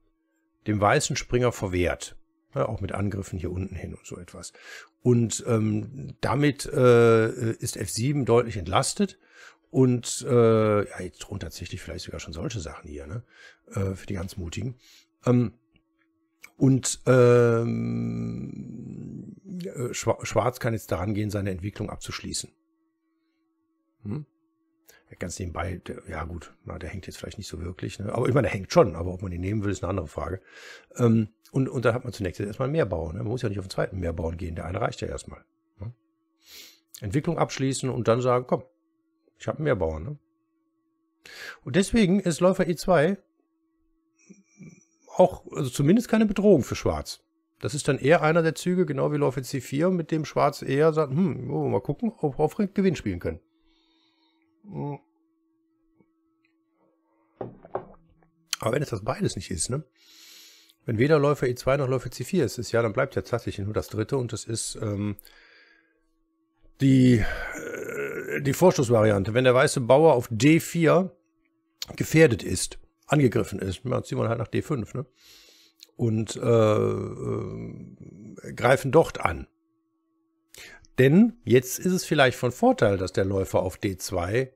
dem weißen Springer verwehrt. Ja, ne? auch mit Angriffen hier unten hin und so etwas. Und ähm, damit äh, ist F7 deutlich entlastet. Und äh, ja, jetzt drohen tatsächlich vielleicht sogar schon solche Sachen hier, ne? Äh, für die ganz Mutigen. Ähm, und ähm, äh, Schwarz kann jetzt daran gehen, seine Entwicklung abzuschließen. Hm? Ganz nebenbei, der, ja gut, na, der hängt jetzt vielleicht nicht so wirklich. Ne? Aber ich meine, der hängt schon, aber ob man ihn nehmen will, ist eine andere Frage. Ähm, und, und dann hat man zunächst erstmal mehr bauen. Ne? Man muss ja nicht auf den zweiten mehr bauen gehen. Der eine reicht ja erstmal. Ne? Entwicklung abschließen und dann sagen, komm, ich habe mehr bauen. Ne? Und deswegen ist Läufer E2 auch, also zumindest keine Bedrohung für Schwarz. Das ist dann eher einer der Züge, genau wie Läufer C4, mit dem Schwarz eher sagt, hm, oh, mal gucken, ob wir auf Gewinn spielen können. Hm. Aber wenn es das beides nicht ist, ne? Wenn weder Läufer E2 noch Läufer C4 ist, ist ja, dann bleibt ja tatsächlich nur das dritte und das ist ähm, die, äh, die Vorstoßvariante. Wenn der weiße Bauer auf D4 gefährdet ist, angegriffen ist, dann ziehen wir halt nach D5, ne? Und äh, äh, greifen dort an. Denn jetzt ist es vielleicht von Vorteil, dass der Läufer auf D2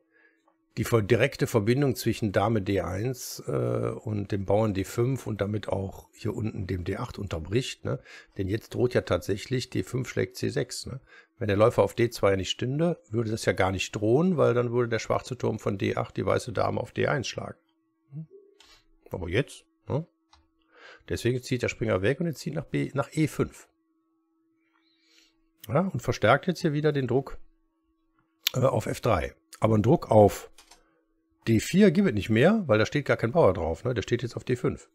die direkte Verbindung zwischen Dame D1 äh, und dem Bauern D5 und damit auch hier unten dem D8 unterbricht. Ne? Denn jetzt droht ja tatsächlich D5 schlägt C6. Ne? Wenn der Läufer auf D2 nicht stünde, würde das ja gar nicht drohen, weil dann würde der schwarze Turm von D8 die weiße Dame auf D1 schlagen. Hm? Aber jetzt, ne? deswegen zieht der Springer weg und jetzt zieht nach, B, nach E5. Ja, und verstärkt jetzt hier wieder den Druck äh, auf F3. Aber ein Druck auf D4 gibt es nicht mehr, weil da steht gar kein Bauer drauf. Ne? Der steht jetzt auf D5.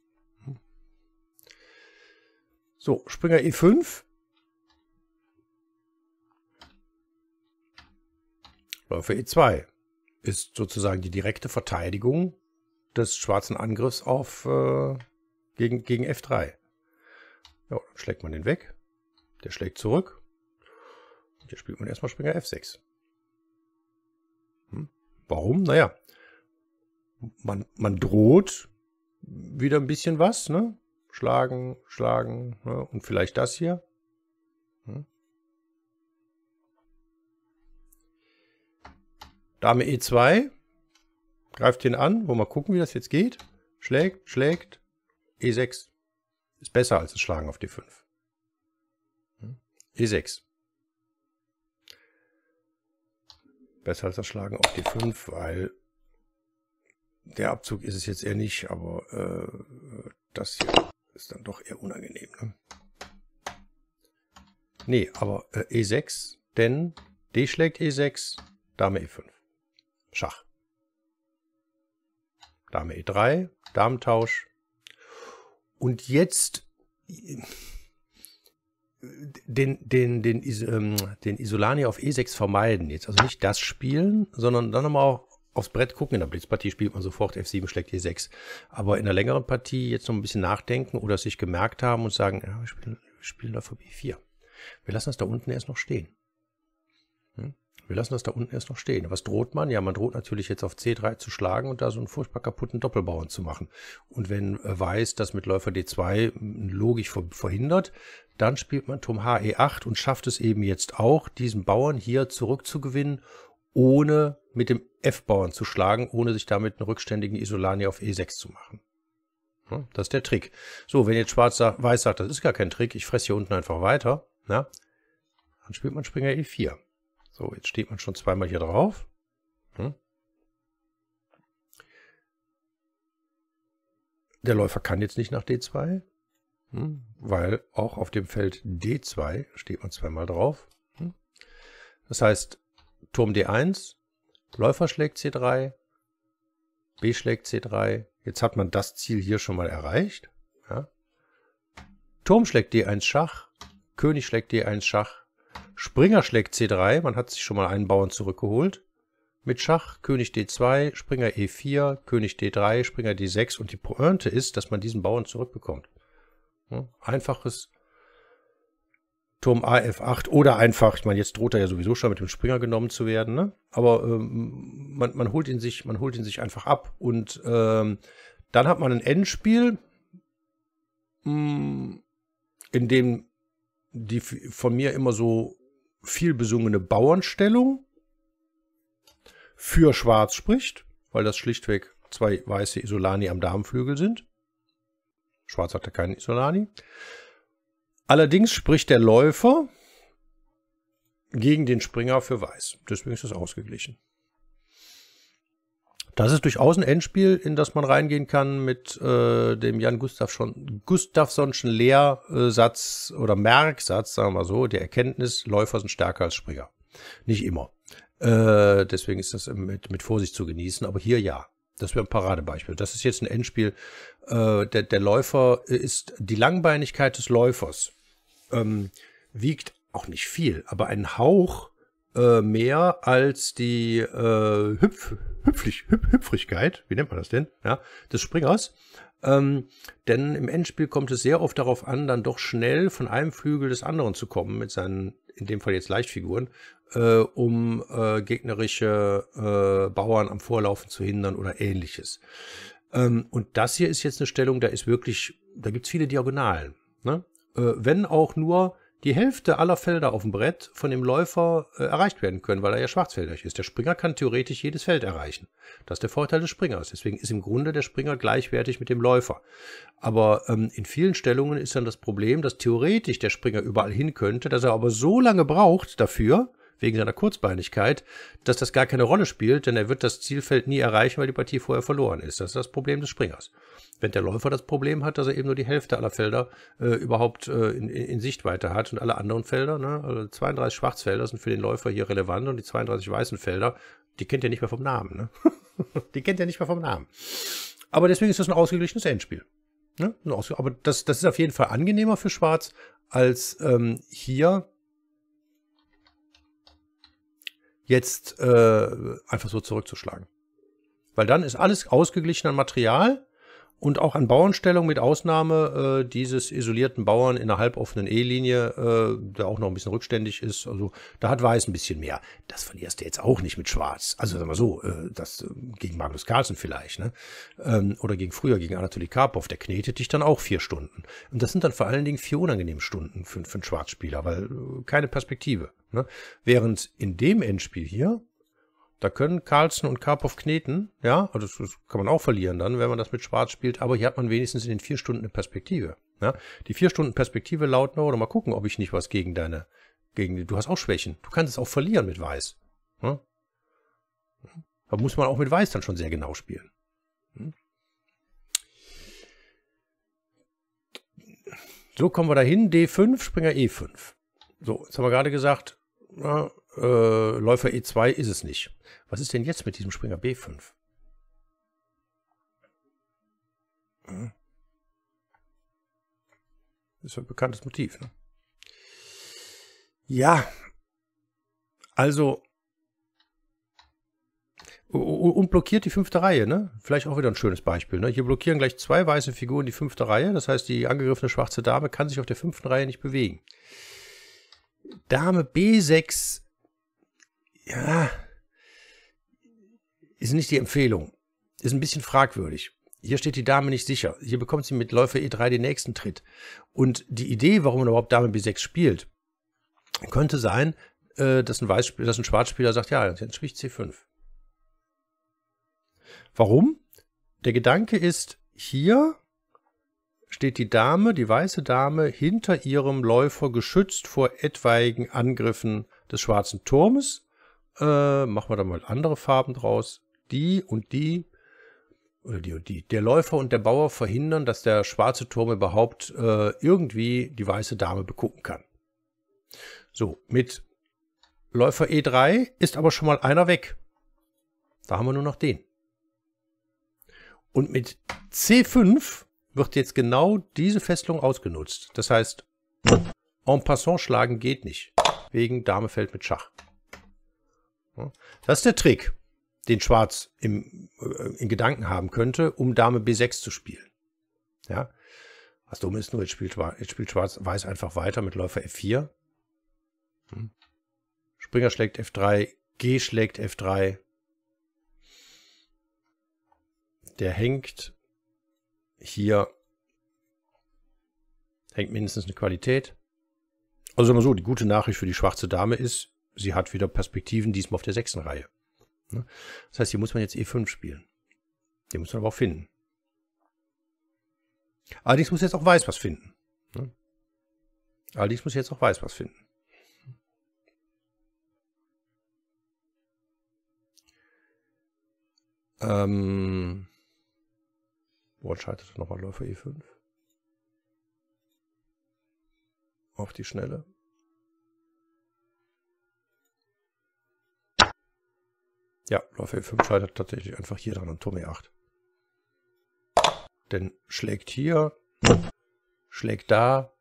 Hm. So, Springer E5. Läufer E2 ist sozusagen die direkte Verteidigung des schwarzen Angriffs auf äh, gegen, gegen F3. Ja, dann schlägt man den weg. Der schlägt zurück. Und hier spielt man erstmal Springer F6. Hm. Warum? Naja, man, man droht wieder ein bisschen was, ne? Schlagen, schlagen, ne? und vielleicht das hier. Hm? Dame E2 greift ihn an, wo mal gucken, wie das jetzt geht. Schlägt, schlägt, E6. Ist besser als das Schlagen auf D5. Hm? E6. Besser als das Schlagen auf D5, weil der Abzug ist es jetzt eher nicht, aber äh, das hier ist dann doch eher unangenehm. Ne, nee, aber äh, E6, denn D schlägt E6, Dame E5. Schach. Dame E3, Damentausch. Und jetzt den, den, den, ähm, den Isolani auf E6 vermeiden. Jetzt also nicht das spielen, sondern dann nochmal aufs Brett gucken. In der Blitzpartie spielt man sofort F7 schlägt E6. Aber in der längeren Partie jetzt noch ein bisschen nachdenken oder sich gemerkt haben und sagen, ja, wir spielen, wir spielen Läufer B4. Wir lassen das da unten erst noch stehen. Hm? Wir lassen das da unten erst noch stehen. Was droht man? Ja, man droht natürlich jetzt auf C3 zu schlagen und da so einen furchtbar kaputten Doppelbauern zu machen. Und wenn äh, Weiß das mit Läufer D2 hm, logisch verhindert, dann spielt man Turm H E8 und schafft es eben jetzt auch, diesen Bauern hier zurückzugewinnen ohne mit dem F-Bauern zu schlagen, ohne sich damit einen rückständigen Isolani auf E6 zu machen. das ist der Trick. So, wenn jetzt Schwarz sagt, Weiß sagt, das ist gar kein Trick, ich fresse hier unten einfach weiter, na, dann spielt man Springer E4. So, jetzt steht man schon zweimal hier drauf. Hm. Der Läufer kann jetzt nicht nach D2, hm, weil auch auf dem Feld D2 steht man zweimal drauf. Hm. Das heißt, Turm D1, Läufer schlägt C3, B schlägt C3. Jetzt hat man das Ziel hier schon mal erreicht. Ja. Turm schlägt D1 Schach, König schlägt D1 Schach, Springer schlägt C3. Man hat sich schon mal einen Bauern zurückgeholt. Mit Schach, König D2, Springer E4, König D3, Springer D6. Und die Pointe ist, dass man diesen Bauern zurückbekommt. Einfaches Turm AF8 oder einfach, ich meine, jetzt droht er ja sowieso schon mit dem Springer genommen zu werden, ne? aber ähm, man, man, holt ihn sich, man holt ihn sich einfach ab und ähm, dann hat man ein Endspiel, mh, mm, in dem die von mir immer so viel besungene Bauernstellung für Schwarz spricht, weil das schlichtweg zwei weiße Isolani am Darmflügel sind. Schwarz hatte keinen Isolani. Allerdings spricht der Läufer gegen den Springer für Weiß. Deswegen ist es ausgeglichen. Das ist durchaus ein Endspiel, in das man reingehen kann mit äh, dem Jan Gustafsson, Gustafssonschen Lehrsatz oder Merksatz, sagen wir mal so, der Erkenntnis, Läufer sind stärker als Springer. Nicht immer. Äh, deswegen ist das mit, mit Vorsicht zu genießen, aber hier ja. Das wäre ein Paradebeispiel. Das ist jetzt ein Endspiel. Äh, der, der Läufer ist die Langbeinigkeit des Läufers ähm, wiegt auch nicht viel, aber ein Hauch äh, mehr als die äh, Hüpf, Hüpflich, Hüp, Hüpfrigkeit, wie nennt man das denn, ja, des Springers. Ähm, denn im Endspiel kommt es sehr oft darauf an, dann doch schnell von einem Flügel des anderen zu kommen, mit seinen, in dem Fall jetzt Leichtfiguren, äh, um äh, gegnerische äh, Bauern am Vorlaufen zu hindern oder ähnliches. Ähm, und das hier ist jetzt eine Stellung, da ist wirklich, da gibt's viele Diagonalen. Ne? äh, wenn auch nur die Hälfte aller Felder auf dem Brett von dem Läufer äh, erreicht werden können, weil er ja schwarzfeldig ist. Der Springer kann theoretisch jedes Feld erreichen. Das ist der Vorteil des Springers. Deswegen ist im Grunde der Springer gleichwertig mit dem Läufer. Aber ähm, in vielen Stellungen ist dann das Problem, dass theoretisch der Springer überall hin könnte, dass er aber so lange braucht dafür, wegen seiner Kurzbeinigkeit, dass das gar keine Rolle spielt, denn er wird das Zielfeld nie erreichen, weil die Partie vorher verloren ist. Das ist das Problem des Springers. Wenn der Läufer das Problem hat, dass er eben nur die Hälfte aller Felder äh, überhaupt äh, in, in, Sichtweite hat und alle anderen Felder, ne, also 32 Schwarzfelder sind für den Läufer hier relevant und die 32 weißen Felder, die kennt er nicht mehr vom Namen. Ne? <laughs> die kennt er nicht mehr vom Namen. Aber deswegen ist das ein ausgeglichenes Endspiel. Ne? Aber das, das ist auf jeden Fall angenehmer für Schwarz als ähm, hier jetzt äh, einfach so zurückzuschlagen. Weil dann ist alles ausgeglichen an Material und auch an Bauernstellung mit Ausnahme äh, dieses isolierten Bauern in einer halboffenen E-Linie, äh, der auch noch ein bisschen rückständig ist. Also da hat Weiß ein bisschen mehr. Das verlierst du jetzt auch nicht mit Schwarz. Also sagen wir so, äh, das äh, gegen Magnus Carlsen vielleicht, ne? Ähm, oder gegen früher gegen Anatoly Karpov, der knetet dich dann auch vier Stunden. Und das sind dann vor allen Dingen vier unangenehme Stunden für, für einen Schwarzspieler, weil äh, keine Perspektive. Ne? Während in dem Endspiel hier da können Carlsen und Karpov kneten, ja, also das kann man auch verlieren dann, wenn man das mit Schwarz spielt, aber hier hat man wenigstens in den vier Stunden eine Perspektive. Ja. Die vier Stunden Perspektive lauten, oder mal gucken, ob ich nicht was gegen deine, gegen, du hast auch Schwächen. Du kannst es auch verlieren mit Weiß. Ja. Ne? Da muss man auch mit Weiß dann schon sehr genau spielen. So kommen wir dahin, D5, Springer E5. So, jetzt haben wir gerade gesagt, äh, Läufer E2 ist es nicht. Was ist denn jetzt mit diesem Springer B5? Hm. Ist ein bekanntes Motiv. Ne? Ja, also und blockiert die fünfte Reihe, ne? Vielleicht auch wieder ein schönes Beispiel. Ne? Hier blockieren gleich zwei weiße Figuren die fünfte Reihe. Das heißt, die angegriffene schwarze Dame kann sich auf der fünften Reihe nicht bewegen. Dame B6 ja, ist nicht die Empfehlung. Ist ein bisschen fragwürdig. Hier steht die Dame nicht sicher. Hier bekommt sie mit Läufer E3 den nächsten Tritt. Und die Idee, warum man überhaupt Dame B6 spielt, könnte sein, äh, dass ein, Weiß, dass ein Schwarzspieler sagt, ja, jetzt spricht C5. Warum? Der Gedanke ist, hier steht die Dame, die weiße Dame, hinter ihrem Läufer geschützt vor etwaigen Angriffen des schwarzen Turmes. Äh, machen wir da mal andere Farben draus. Die und die. Oder die und die. Der Läufer und der Bauer verhindern, dass der schwarze Turm überhaupt äh, irgendwie die weiße Dame begucken kann. So, mit Läufer E3 ist aber schon mal einer weg. Da haben wir nur noch den. Und mit C5 wird jetzt genau diese Fesselung ausgenutzt. Das heißt, en passant schlagen geht nicht. Wegen Dame fällt mit Schach. Das ist der Trick, den Schwarz im, äh, in Gedanken haben könnte, um Dame B6 zu spielen. Ja. Was dumm ist nur, jetzt spielt, Schwarz, jetzt spielt Schwarz Weiß einfach weiter mit Läufer F4. Hm. Springer schlägt F3, G schlägt F3. Der hängt hier. Hängt mindestens eine Qualität. Also sagen wir so, die gute Nachricht für die schwarze Dame ist, sie hat wieder Perspektiven, diesmal auf der sechsten Reihe. Ne? Das heißt, hier muss man jetzt E5 spielen. Den muss man aber auch finden. Allerdings muss jetzt auch Weiß was finden. Ne? Allerdings muss jetzt auch Weiß was finden. Ähm, woran scheitert nochmal Läufer E5? Auf die Schnelle. Ja, Läufer e 5 scheitert tatsächlich einfach hier dran und Tommy 8. Denn schlägt hier, schlägt da,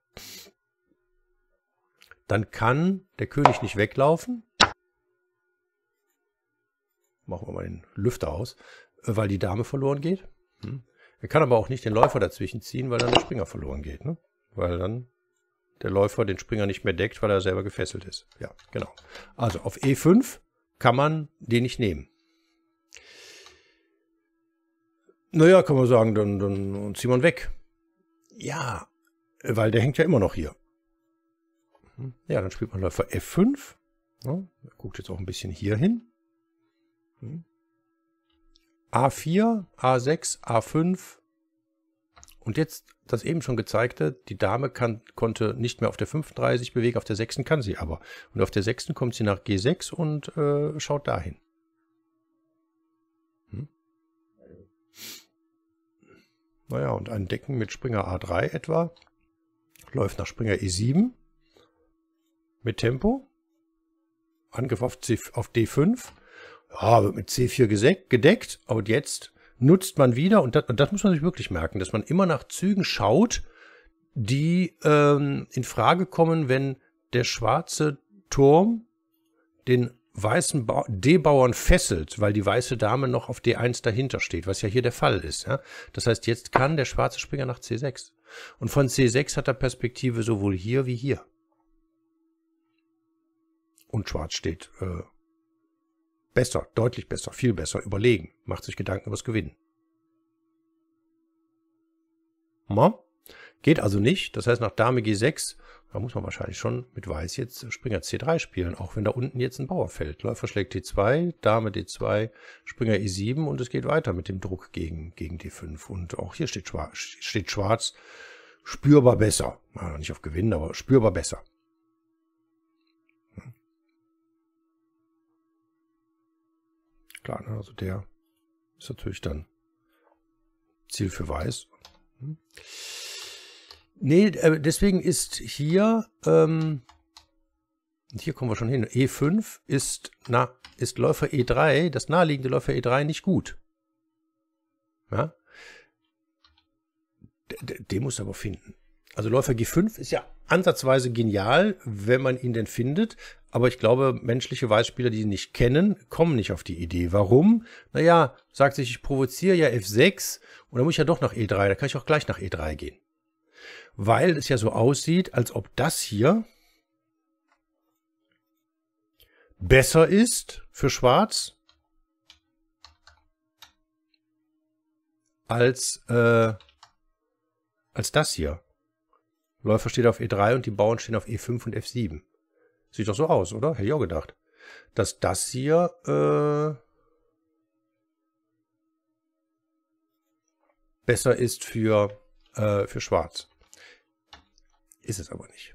dann kann der König nicht weglaufen. Machen wir mal den Lüfter aus, weil die Dame verloren geht. Hm. Er kann aber auch nicht den Läufer dazwischen ziehen, weil dann der Springer verloren geht. Ne? Weil dann der Läufer den Springer nicht mehr deckt, weil er selber gefesselt ist. Ja, genau. Also auf E5 kann man den nicht nehmen. Naja, kann man sagen, dann, dann zieh man weg. Ja, weil der hängt ja immer noch hier. Mhm. Ja, dann spielt man Läufer F5. Ja, guckt jetzt auch ein bisschen hier hin. A4, A6, A5, und jetzt das eben schon gezeigte, die Dame kann, konnte nicht mehr auf der 35 bewegen, auf der 6. kann sie aber. Und auf der 6. kommt sie nach G6 und äh, schaut dahin. Hm? Naja, und ein Decken mit Springer A3 etwa läuft nach Springer E7 mit Tempo. Angriff auf, C, auf D5. Ja, wird mit C4 gedeckt, aber jetzt nutzt man wieder, und das, und das muss man sich wirklich merken, dass man immer nach Zügen schaut, die ähm, in Frage kommen, wenn der schwarze Turm den weißen D-Bauern fesselt, weil die weiße Dame noch auf D1 dahinter steht, was ja hier der Fall ist. Ja? Das heißt, jetzt kann der schwarze Springer nach C6. Und von C6 hat er Perspektive sowohl hier wie hier. Und schwarz steht äh, besser, deutlich besser, viel besser überlegen, macht sich Gedanken über das Gewinnen. Na? Geht also nicht. Das heißt, nach Dame G6, da muss man wahrscheinlich schon mit Weiß jetzt Springer C3 spielen, auch wenn da unten jetzt ein Bauer fällt. Läufer schlägt d 2 Dame D2, Springer E7 und es geht weiter mit dem Druck gegen, gegen D5. Und auch hier steht Schwarz, steht Schwarz spürbar besser. Also nicht auf Gewinn, aber spürbar besser. klar, ne? also der ist natürlich dann Ziel für Weiß. Hm. Nee, äh, deswegen ist hier, ähm, hier kommen wir schon hin, E5 ist, na, ist Läufer E3, das naheliegende Läufer E3 nicht gut. Ja? Den muss er aber finden. Also Läufer G5 ist ja ansatzweise genial, wenn man ihn denn findet. Aber ich glaube, menschliche Weißspieler, die ihn nicht kennen, kommen nicht auf die Idee. Warum? Naja, sagt sich, ich provoziere ja F6 und dann muss ich ja doch nach E3, da kann ich auch gleich nach E3 gehen. Weil es ja so aussieht, als ob das hier besser ist für Schwarz als, äh, als das hier. Läufer steht auf E3 und die Bauern stehen auf E5 und F7. Sieht doch so aus, oder? Hätte ich auch gedacht. Dass das hier, äh, besser ist für, äh, für Schwarz. Ist es aber nicht.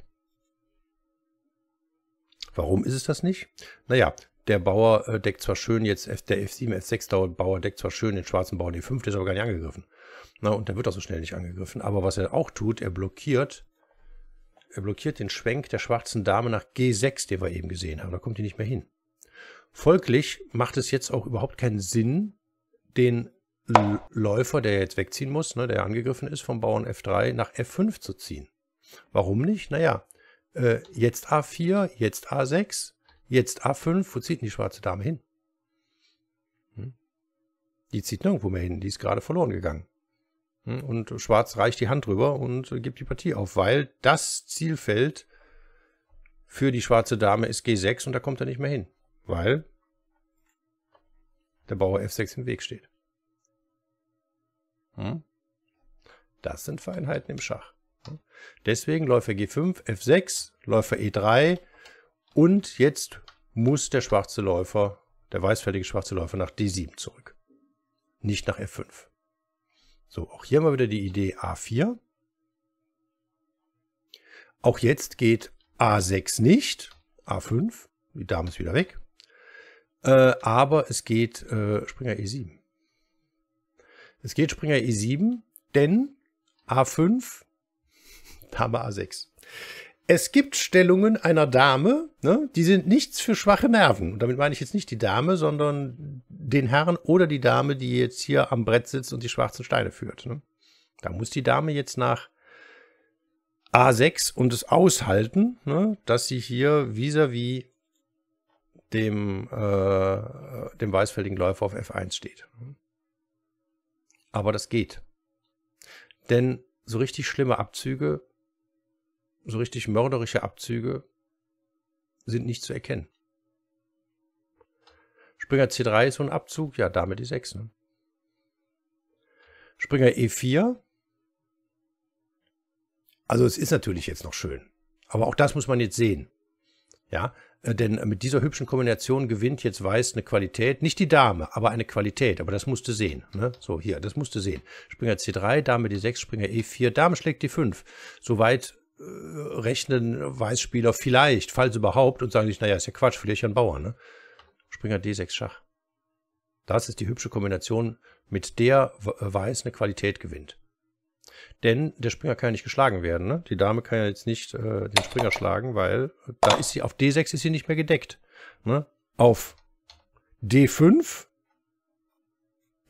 Warum ist es das nicht? Naja, der Bauer äh, deckt zwar schön jetzt, F, der F7, F6-Bauer deckt zwar schön den schwarzen Bauern, e 5 der ist aber gar nicht angegriffen. Na, und der wird auch so schnell nicht angegriffen. Aber was er auch tut, er blockiert er blockiert den Schwenk der schwarzen Dame nach G6, den wir eben gesehen haben. Da kommt die nicht mehr hin. Folglich macht es jetzt auch überhaupt keinen Sinn, den Läufer, der jetzt wegziehen muss, ne, der angegriffen ist, vom Bauern F3 nach F5 zu ziehen. Warum nicht? Naja, äh, jetzt A4, jetzt A6, jetzt A5. Wo zieht denn die schwarze Dame hin? Hm? Die zieht nirgendwo mehr hin. Die ist gerade verloren gegangen. Hm, und Schwarz reicht die Hand rüber und gibt die Partie auf, weil das Zielfeld für die schwarze Dame ist G6 und da kommt er nicht mehr hin, weil der Bauer F6 im Weg steht. Hm? Das sind Feinheiten im Schach. Hm? Deswegen Läufer G5, F6, Läufer E3 und jetzt muss der schwarze Läufer, der weißfertige schwarze Läufer nach D7 zurück. Nicht nach F5. So, auch hier mal wieder die Idee A4. Auch jetzt geht A6 nicht, A5, die Dame ist wieder weg. Äh, aber es geht äh, Springer E7. Es geht Springer E7, denn A5, <laughs> Dame A6 es gibt Stellungen einer Dame, ne, die sind nichts für schwache Nerven. Und damit meine ich jetzt nicht die Dame, sondern den Herrn oder die Dame, die jetzt hier am Brett sitzt und die schwarzen Steine führt. Ne? Da muss die Dame jetzt nach A6 und es aushalten, ne, dass sie hier vis-à-vis dem, äh, dem weißfeldigen Läufer auf F1 steht. Aber das geht. Denn so richtig schlimme Abzüge so richtig mörderische Abzüge sind nicht zu erkennen. Springer C3 ist so ein Abzug, ja, Dame D6. Ne? Springer E4. Also es ist natürlich jetzt noch schön. Aber auch das muss man jetzt sehen. Ja, äh, denn mit dieser hübschen Kombination gewinnt jetzt Weiß eine Qualität. Nicht die Dame, aber eine Qualität. Aber das musste sehen. Ne? So, hier, das musste sehen. Springer C3, Dame D6, Springer E4, Dame schlägt D5. Soweit rechnen Weißspieler vielleicht, falls überhaupt, und sagen sich, naja, ist ja Quatsch, verliere ich ja einen Bauern. Ne? Springer D6 Schach. Das ist die hübsche Kombination, mit der äh, Weiß eine Qualität gewinnt. Denn der Springer kann ja nicht geschlagen werden. Ne? Die Dame kann ja jetzt nicht äh, den Springer schlagen, weil äh, da ist sie auf D6 ist sie nicht mehr gedeckt. Ne? Auf D5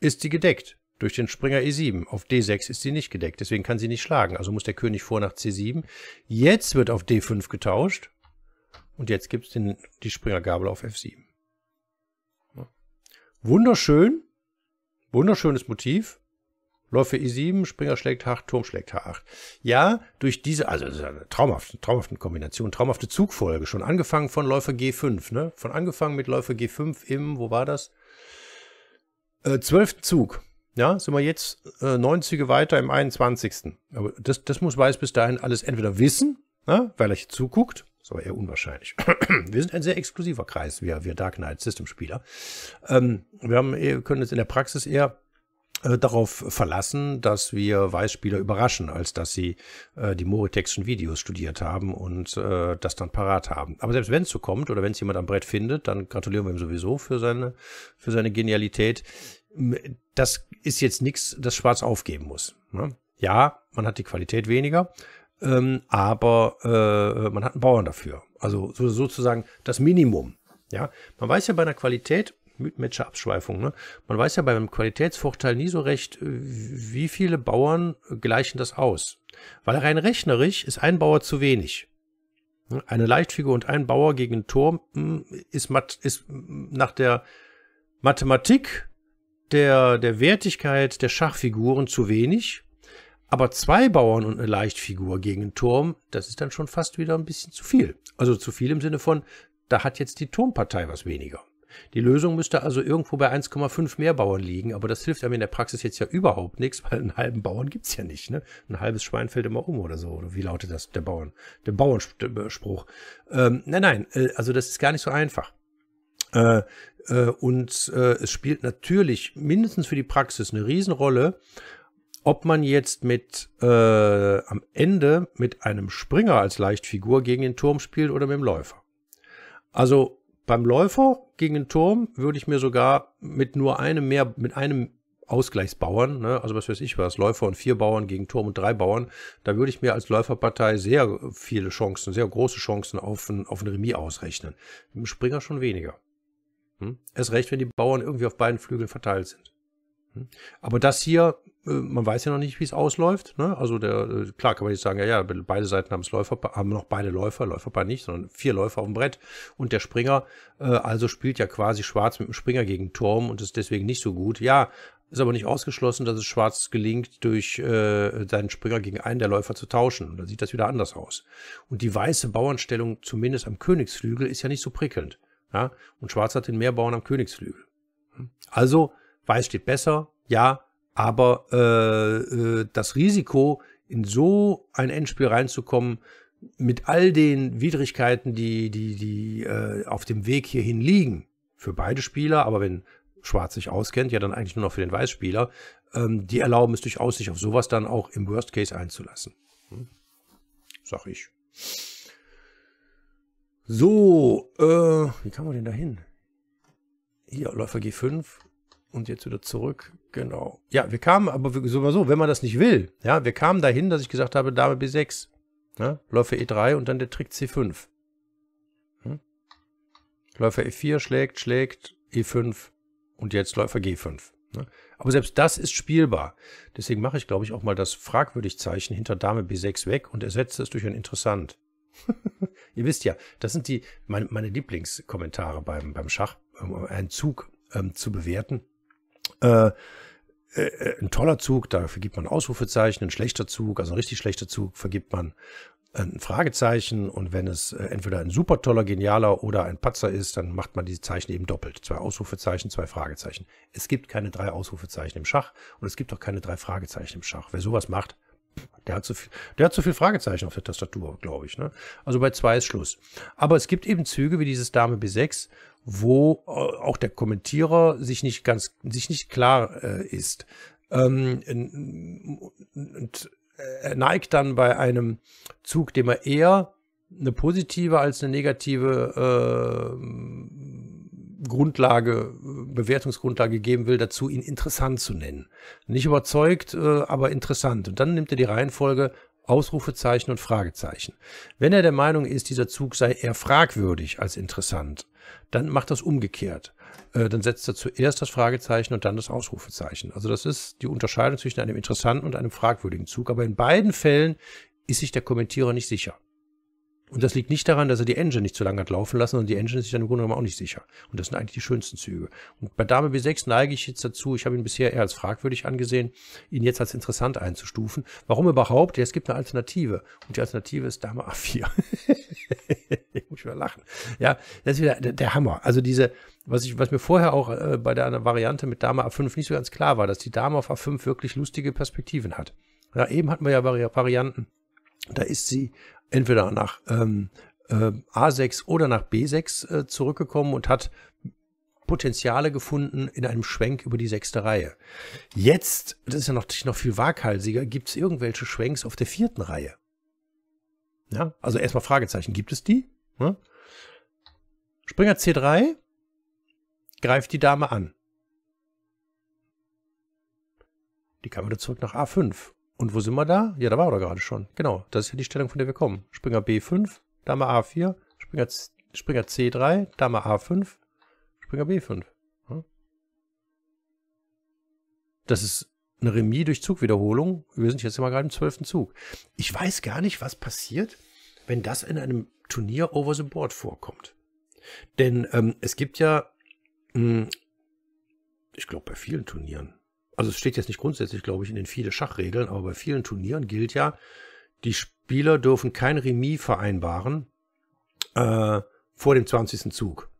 ist sie gedeckt durch den Springer E7. Auf D6 ist sie nicht gedeckt, deswegen kann sie nicht schlagen. Also muss der König vor nach C7. Jetzt wird auf D5 getauscht. Und jetzt gibt es die Springergabel auf F7. Wunderschön. Wunderschönes Motiv. Läufe E7, Springer schlägt H8, Turm schlägt H8. Ja, durch diese, also das ist eine traumhafte, traumhafte Kombination, traumhafte Zugfolge, schon angefangen von Läufer G5, ne? Von angefangen mit Läufer G5 im, wo war das? Äh, zwölften äh, Zug. Ja, sind wir jetzt äh, 90 weiter im 21. Aber das, das muss Weiß bis dahin alles entweder wissen, ne, weil er hier zuguckt, ist aber eher unwahrscheinlich. <clears throat> wir sind ein sehr exklusiver Kreis, wir, wir Dark Knight System Spieler. Ähm, wir haben, können jetzt in der Praxis eher äh, darauf verlassen, dass wir Weißspieler überraschen, als dass sie äh, die Moritexschen Videos studiert haben und äh, das dann parat haben. Aber selbst wenn es so kommt oder wenn es jemand am Brett findet, dann gratulieren wir ihm sowieso für seine, für seine Genialität. Das ist jetzt nichts, das Schwarz aufgeben muss. Ne? Ja, man hat die Qualität weniger, ähm, aber äh, man hat einen Bauern dafür. Also so, sozusagen das Minimum. Ja, man weiß ja bei einer Qualität, Mütmetscher Abschweifung. Ne? Man weiß ja beim Qualitätsvorteil nie so recht, äh, wie viele Bauern äh, gleichen das aus. Weil rein rechnerisch ist ein Bauer zu wenig. Ne? Eine Leichtfigur und ein Bauer gegen einen Turm hm, ist, mat ist hm, nach der Mathematik der, der Wertigkeit der Schachfiguren zu wenig. Aber zwei Bauern und eine Leichtfigur gegen einen Turm, das ist dann schon fast wieder ein bisschen zu viel. Also zu viel im Sinne von, da hat jetzt die Turmpartei was weniger. Die Lösung müsste also irgendwo bei 1,5 mehr Bauern liegen, aber das hilft einem in der Praxis jetzt ja überhaupt nichts, <laughs> weil einen halben Bauern gibt es ja nicht. Ne? Ein halbes Schwein fällt immer um oder so. Oder wie lautet das, der Bauern, der Bauernspruch? Ähm, nein, nein, äh, also das ist gar nicht so einfach. Äh, äh, und äh, es spielt natürlich mindestens für die Praxis eine Riesenrolle, ob man jetzt mit äh, am Ende mit einem Springer als Leichtfigur gegen den Turm spielt oder mit dem Läufer. Also beim Läufer gegen den Turm würde ich mir sogar mit nur einem mehr, mit einem Ausgleichsbauern, ne? also was weiß ich was, Läufer und vier Bauern gegen Turm und drei Bauern, da würde ich mir als Läuferpartei sehr viele Chancen, sehr große Chancen auf ein, auf ein Remis ausrechnen. Im Springer schon weniger. Hm? Erst recht, wenn die Bauern irgendwie auf beiden Flügeln verteilt sind. Hm? Aber das hier äh, man weiß ja noch nicht, wie es ausläuft. Ne? Also der, äh, klar kann man jetzt sagen, ja, ja, beide Seiten haben es Läufer, haben noch beide Läufer, Läuferpaar nicht, sondern vier Läufer auf dem Brett und der Springer, äh, also spielt ja quasi Schwarz mit dem Springer gegen Turm und ist deswegen nicht so gut. Ja, ist aber nicht ausgeschlossen, dass es Schwarz gelingt, durch äh, seinen Springer gegen einen der Läufer zu tauschen. Dann sieht das wieder anders aus. Und die weiße Bauernstellung, zumindest am Königsflügel, ist ja nicht so prickelnd. Ja? Und Schwarz hat den Mehrbauern am Königsflügel. Also, Weiß steht besser, ja, aber äh, äh, das Risiko, in so ein Endspiel reinzukommen, mit all den Widrigkeiten, die, die, die äh, auf dem Weg hierhin liegen, für beide Spieler, aber wenn Schwarz sich auskennt, ja dann eigentlich nur noch für den Weißspieler, ähm, die erlauben es durchaus, sich auf sowas dann auch im Worst Case einzulassen. Hm? Sag ich. So, äh, wie kann man denn da hin? Hier, Läufer G5, und jetzt wieder zurück. Genau. Ja, wir kamen, aber so mal so, wenn man das nicht will, ja, wir kamen dahin, dass ich gesagt habe, Dame B6, ne? Läufer E3 und dann der Trick C5. Hm? Läufer e E4 schlägt, schlägt, E5 und jetzt Läufer G5. Ne? Aber selbst das ist spielbar. Deswegen mache ich, glaube ich, auch mal das Fragwürdigzeichen hinter Dame B6 weg und ersetze es durch ein Interessant. <laughs> Ihr wisst ja, das sind die meine, meine Lieblingskommentare beim, beim Schach, um ähm, einen Zug ähm, zu bewerten. Äh, äh, äh, ein toller Zug, da vergibt man Ausrufezeichen, ein schlechter Zug, also ein richtig schlechter Zug, vergibt man äh, ein Fragezeichen und wenn es äh, entweder ein super toller, genialer oder ein Patzer ist, dann macht man diese Zeichen eben doppelt. Zwei Ausrufezeichen, zwei Fragezeichen. Es gibt keine drei Ausrufezeichen im Schach und es gibt auch keine drei Fragezeichen im Schach. Wer sowas macht, der hat zu viel, der hat zu viel Fragezeichen auf der Tastatur, glaube ich. Ne? Also bei zwei ist Schluss. Aber es gibt eben Züge wie dieses Dame B6, wo äh, auch der Kommentierer sich nicht ganz, sich nicht klar äh, ist. Ähm, und er neigt dann bei einem Zug, dem er eher eine positive als eine negative äh, Grundlage, Bewertungsgrundlage geben will, dazu ihn interessant zu nennen. Nicht überzeugt, äh, aber interessant. Und dann nimmt er die Reihenfolge Ausrufezeichen und Fragezeichen. Wenn er der Meinung ist, dieser Zug sei eher fragwürdig als interessant, dann macht das umgekehrt. Äh, dann setzt er zuerst das Fragezeichen und dann das Ausrufezeichen. Also das ist die Unterscheidung zwischen einem interessanten und einem fragwürdigen Zug. Aber in beiden Fällen ist sich der Kommentierer nicht sicher. Und das liegt nicht daran, dass er die Engine nicht zu lange hat laufen lassen, sondern die Engine ist sich dann im Grunde genommen auch nicht sicher. Und das sind eigentlich die schönsten Züge. Und bei Dame B6 neige ich jetzt dazu, ich habe ihn bisher eher als fragwürdig angesehen, ihn jetzt als interessant einzustufen. Warum überhaupt? Ja, es gibt eine Alternative. Und die Alternative ist Dame A4. <laughs> ich muss wieder lachen. Ja, das ist wieder der Hammer. Also diese, was ich, was mir vorher auch äh, bei der Variante mit Dame A5 nicht so ganz klar war, dass die Dame auf A5 wirklich lustige Perspektiven hat. Ja, eben hatten wir ja Vari Varianten da ist sie entweder nach ähm, äh, A6 oder nach B6 äh, zurückgekommen und hat Potenziale gefunden in einem Schwenk über die sechste Reihe. Jetzt, das ist ja noch, noch viel waghalsiger, gibt es irgendwelche Schwenks auf der vierten Reihe? Ja, also erstmal Fragezeichen, gibt es die? Hm? Springer C3 greift die Dame an. Die Kamera zurück nach A5. Und wo sind wir da? Ja, da waren wir gerade schon. Genau, das ist ja die Stellung, von der wir kommen. Springer B5, Dame A4, Springer, C, Springer C3, Dame A5, Springer B5. Ja. Hm? Das ist eine Remis durch Zugwiederholung. Wir sind jetzt immer gerade im zwölften Zug. Ich weiß gar nicht, was passiert, wenn das in einem Turnier over the board vorkommt. Denn ähm, es gibt ja, mh, hm, ich glaube, bei vielen Turnieren, also es steht jetzt nicht grundsätzlich, glaube ich, in den viele Schachregeln, aber bei vielen Turnieren gilt ja, die Spieler dürfen kein Remis vereinbaren äh, vor dem 20. Zug.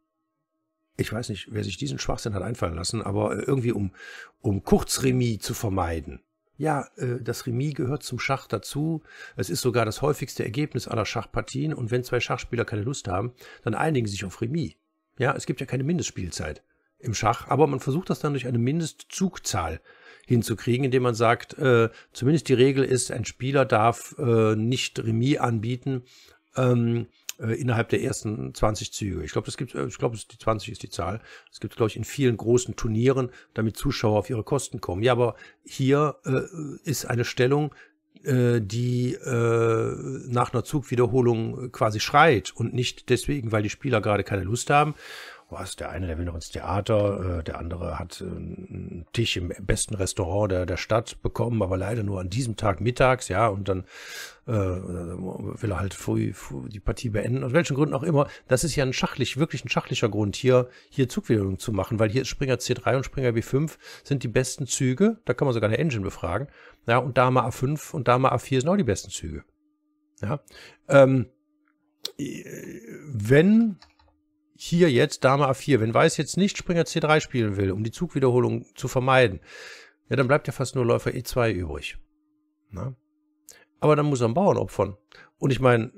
Ich weiß nicht, wer sich diesen Schwachsinn hat einfallen lassen, aber äh, irgendwie um, um Kurzremis zu vermeiden. Ja, äh, das Remis gehört zum Schach dazu. Es ist sogar das häufigste Ergebnis aller Schachpartien. Und wenn zwei Schachspieler keine Lust haben, dann einigen sie sich auf Remis. Ja, es gibt ja keine Mindestspielzeit im Schach, aber man versucht das dann durch eine Mindestzugzahl hinzukriegen, indem man sagt, äh, zumindest die Regel ist, ein Spieler darf äh, nicht Remis anbieten ähm, äh, innerhalb der ersten 20 Züge. Ich glaube, das gibt, äh, ich glaube, die 20 ist die Zahl. Es gibt, glaube ich, in vielen großen Turnieren, damit Zuschauer auf ihre Kosten kommen. Ja, aber hier äh, ist eine Stellung, äh, die äh, nach einer Zugwiederholung quasi schreit und nicht deswegen, weil die Spieler gerade keine Lust haben was, der eine, der will noch ins Theater, äh, der andere hat äh, einen Tisch im besten Restaurant der, der Stadt bekommen, aber leider nur an diesem Tag mittags, ja, und dann äh, äh, will er halt früh, früh die Partie beenden, aus welchen Gründen auch immer. Das ist ja ein schachlich, wirklich ein schachlicher Grund, hier, hier Zugwiederholung zu machen, weil hier ist Springer C3 und Springer B5 sind die besten Züge, da kann man sogar eine Engine befragen, ja, und Dame A5 und Dame A4 sind auch die besten Züge. Ja, ähm, äh, wenn hier jetzt Dame A4, wenn Weiß jetzt nicht Springer C3 spielen will, um die Zugwiederholung zu vermeiden, ja, dann bleibt ja fast nur Läufer E2 übrig. Na? Ne? Aber dann muss er einen Bauern opfern. Und ich meine,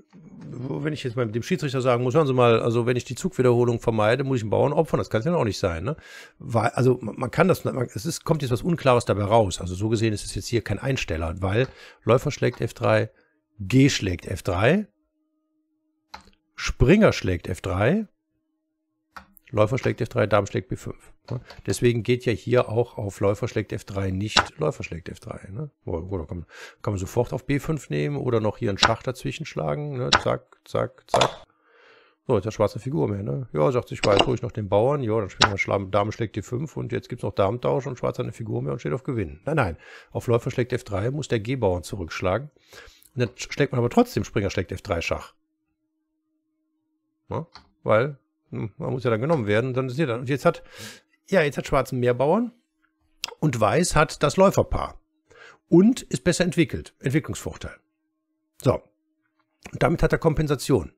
wenn ich jetzt mal mit dem Schiedsrichter sagen muss, hören Sie mal, also wenn ich die Zugwiederholung vermeide, muss ich einen Bauern opfern. Das kann es ja auch nicht sein. Ne? Weil, also man kann das, man, es ist, kommt jetzt was Unklares dabei raus. Also so gesehen ist es jetzt hier kein Einsteller, weil Läufer schlägt F3, G schlägt F3, Springer schlägt F3, Läufer schlägt F3, Dame schlägt B5. Ne? Deswegen geht ja hier auch auf Läufer schlägt F3 nicht Läufer schlägt F3. Ne? Oder kann man, kann man sofort auf B5 nehmen oder noch hier einen Schach dazwischen schlagen. Ne? Zack, zack, zack. So, jetzt hat schwarze Figur mehr. Ne? Ja, sagt sich weiß ruhig noch den Bauern. Ja, dann spielen wir Schlamm, Dame schlägt D5 und jetzt gibt es noch Darmtausch und schwarz hat eine Figur mehr und steht auf Gewinn. Nein, nein. Auf Läufer schlägt F3 muss der G-Bauern zurückschlagen. Und dann schlägt man aber trotzdem Springer schlägt F3 Schach. Ne? Weil hm, man muss ja dann genommen werden, dann ist dann. Und jetzt hat, ja, jetzt hat Schwarzen Meerbauern und Weiß hat das Läuferpaar und ist besser entwickelt, Entwicklungsvorteil. So, und damit hat er Kompensation.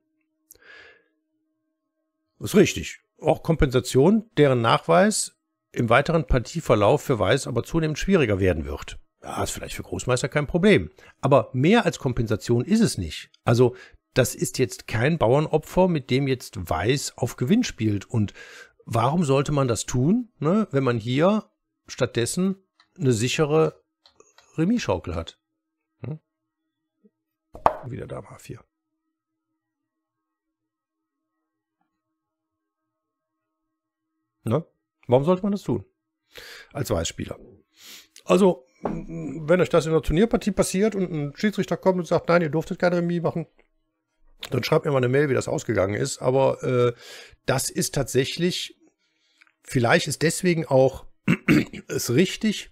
Das ist richtig. Auch Kompensation, deren Nachweis im weiteren Partieverlauf für Weiß aber zunehmend schwieriger werden wird. Ja, ist vielleicht für Großmeister kein Problem. Aber mehr als Kompensation ist es nicht. Also das ist jetzt kein Bauernopfer, mit dem jetzt Weiß auf Gewinn spielt. Und warum sollte man das tun, ne, wenn man hier stattdessen eine sichere Remis-Schaukel hat? Hm? Wieder da A4. Ne? Warum sollte man das tun? Als Weißspieler. Also, wenn euch das in einer Turnierpartie passiert und ein Schiedsrichter kommt und sagt, nein, ihr durftet keine Remis machen, dann schreibt mir mal eine Mail, wie das ausgegangen ist. Aber äh, das ist tatsächlich, vielleicht ist deswegen auch <clears throat> es richtig,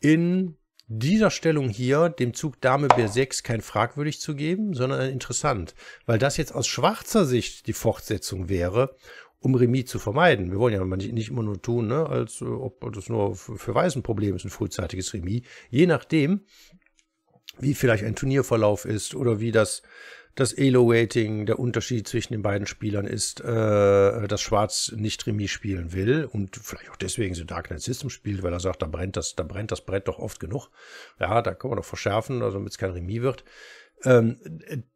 in dieser Stellung hier dem Zug Dame B6 kein fragwürdig zu geben, sondern interessant, weil das jetzt aus schwarzer Sicht die Fortsetzung wäre, um Remis zu vermeiden. Wir wollen ja nicht immer nur tun, ne, als äh, ob das nur für Weißen Problem ist, ein frühzeitiges Remis. Je nachdem, wie vielleicht ein Turnierverlauf ist oder wie das das elo waiting der Unterschied zwischen den beiden Spielern ist, äh, dass Schwarz nicht Remis spielen will und vielleicht auch deswegen so Dark Knight System spielt, weil er sagt, da brennt das, da brennt das Brett doch oft genug. Ja, da kann man doch verschärfen, also damit es kein Remis wird. Ähm,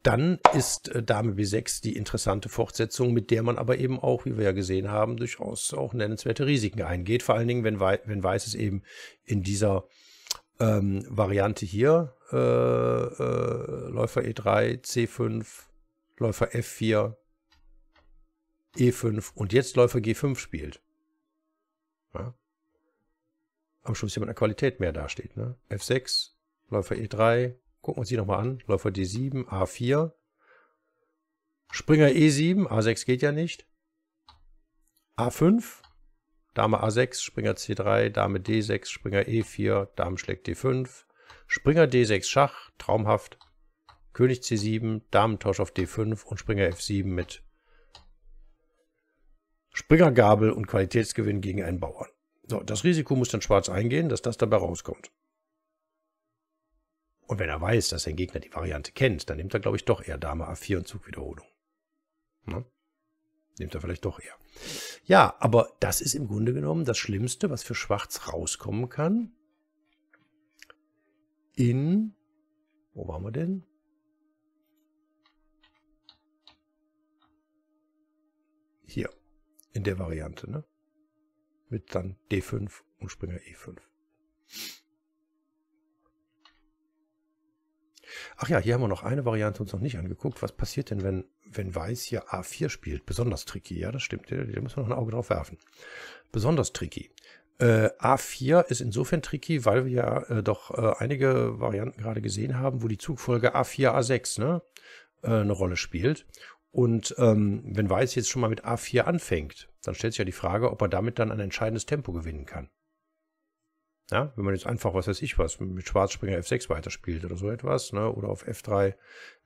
dann ist äh, Dame B6 die interessante Fortsetzung, mit der man aber eben auch, wie wir ja gesehen haben, durchaus auch nennenswerte Risiken eingeht. Vor allen Dingen, wenn, Wei wenn Weiß es eben in dieser ähm, Variante hier äh, äh, Läufer E3, C5, Läufer F4, E5 und jetzt Läufer G5 spielt. Ja? Am Schluss jemand mit Qualität mehr dasteht. Ne? F6, Läufer E3, gucken wir uns die nochmal an. Läufer D7, A4, Springer E7, A6 geht ja nicht. A5, Dame A6, Springer C3, Dame D6, Springer E4, Dame schlägt D5, Springer D6 Schach, traumhaft. König C7, Damentausch auf D5 und Springer F7 mit Springergabel und Qualitätsgewinn gegen einen Bauern. So, das Risiko muss dann schwarz eingehen, dass das dabei rauskommt. Und wenn er weiß, dass sein Gegner die Variante kennt, dann nimmt er, glaube ich, doch eher Dame A4 und Zugwiederholung. Ne? Nimmt er vielleicht doch eher. Ja, aber das ist im Grunde genommen das Schlimmste, was für Schwarz rauskommen kann in, wo waren wir denn? Hier, in der Variante, ne? Mit dann D5 und Springer E5. Ach ja, hier haben wir noch eine Variante uns noch nicht angeguckt. Was passiert denn, wenn, wenn Weiß hier A4 spielt? Besonders tricky. Ja, das stimmt. Da müssen wir noch ein Auge drauf werfen. Besonders tricky. Äh, A4 ist insofern tricky, weil wir ja äh, doch äh, einige Varianten gerade gesehen haben, wo die Zugfolge A4, A6 ne, äh, eine Rolle spielt. Und ähm, wenn Weiß jetzt schon mal mit A4 anfängt, dann stellt sich ja die Frage, ob er damit dann ein entscheidendes Tempo gewinnen kann. Ja, wenn man jetzt einfach, was weiß ich was, mit Schwarzspringer F6 weiterspielt oder so etwas, ne, oder auf F3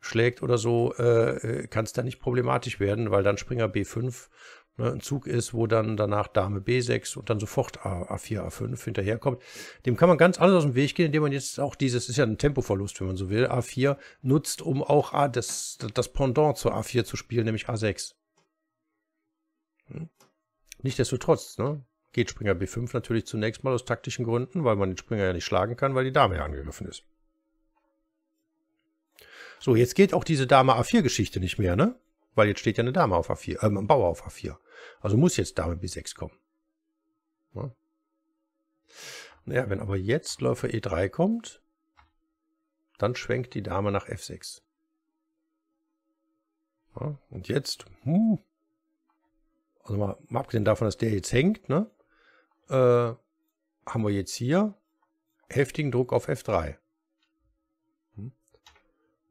schlägt oder so, äh, äh kann es dann nicht problematisch werden, weil dann Springer B5 ne, ein Zug ist, wo dann danach Dame B6 und dann sofort A, A4, A5 hinterherkommt, dem kann man ganz anders aus dem Weg gehen, indem man jetzt auch dieses, ist ja ein Tempoverlust, wenn man so will, A4 nutzt, um auch A, das, das Pendant zur A4 zu spielen, nämlich A6. Hm. Nichtsdestotrotz, ne, geht Springer B5 natürlich zunächst mal aus taktischen Gründen, weil man den Springer ja nicht schlagen kann, weil die Dame ja angegriffen ist. So, jetzt geht auch diese Dame A4-Geschichte nicht mehr, ne? Weil jetzt steht ja eine Dame auf A4, äh, ein Bauer auf A4. Also muss jetzt Dame B6 kommen. Ja. Naja, wenn aber jetzt Läufer E3 kommt, dann schwenkt die Dame nach F6. Ja, und jetzt, hm, also mal, mal, abgesehen davon, dass der jetzt hängt, ne, äh, haben wir jetzt hier heftigen Druck auf F3. Hm.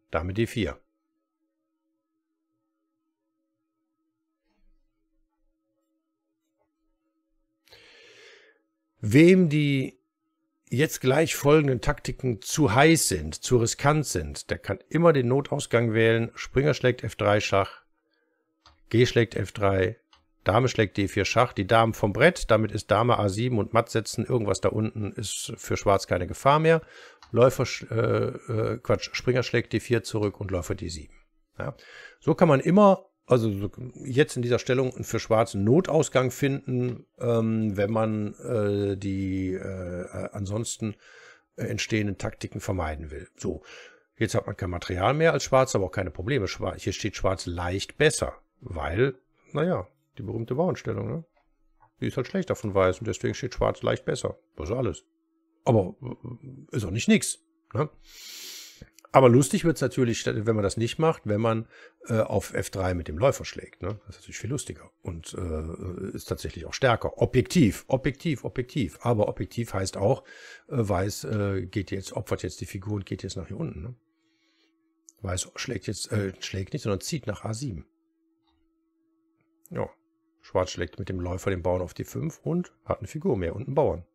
Dame D4. Wem die jetzt gleich folgenden Taktiken zu heiß sind, zu riskant sind, der kann immer den Notausgang wählen. Springer schlägt F3 Schach, G schlägt F3, Dame schlägt D4 Schach, die Damen vom Brett, damit ist Dame A7 und matt setzen, irgendwas da unten ist für Schwarz keine Gefahr mehr. Läufer, äh, äh, Quatsch, Springer schlägt D4 zurück und Läufer D7. Ja. So kann man immer also jetzt in dieser Stellung für Schwarz Notausgang finden, ähm, wenn man äh, die äh, ansonsten äh, entstehenden Taktiken vermeiden will. So, jetzt hat man kein Material mehr als Schwarz, aber auch keine Probleme. Schwarz, hier steht Schwarz leicht besser, weil, naja, die berühmte Bauernstellung, ne? Die ist halt schlechter von Weiß und deswegen steht Schwarz leicht besser. Das ist alles. Aber äh, ist auch nicht nix. Ne? Aber lustig wird es natürlich, wenn man das nicht macht, wenn man äh, auf F3 mit dem Läufer schlägt. Ne? Das ist natürlich viel lustiger und äh, ist tatsächlich auch stärker. Objektiv, objektiv, objektiv. Aber objektiv heißt auch, äh, weiß äh, geht jetzt, opfert jetzt die Figur und geht jetzt nach hier unten. Ne? Weiß schlägt jetzt, äh, schlägt nicht, sondern zieht nach A7. Ja, Schwarz schlägt mit dem Läufer den Bauern auf die 5 und hat eine Figur mehr und einen Bauern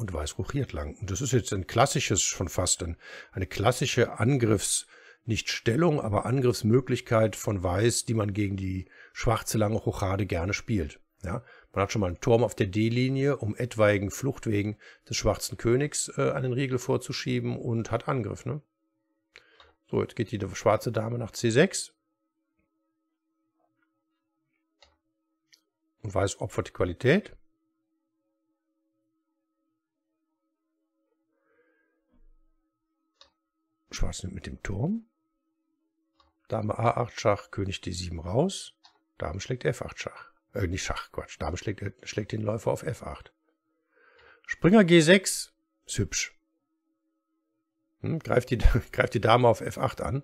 und weiß ruchiert lang. Und das ist jetzt ein klassisches, schon fast ein, eine klassische Angriffs- nicht Stellung, aber Angriffsmöglichkeit von Weiß, die man gegen die schwarze lange Hochade gerne spielt. Ja, man hat schon mal einen Turm auf der D-Linie, um etwaigen Fluchtwegen des schwarzen Königs äh, einen Riegel vorzuschieben und hat Angriff. Ne? So, jetzt geht die schwarze Dame nach C6. Und Weiß opfert die Qualität. Schwarzen mit dem Turm. Dame A8 Schach, König D7 raus. Dame schlägt F8 Schach. Äh, nicht Schach, Quatsch. Dame schlägt, äh, schlägt den Läufer auf F8. Springer G6. Ist hübsch. Hm, greift, die, <laughs> greift die Dame auf F8 an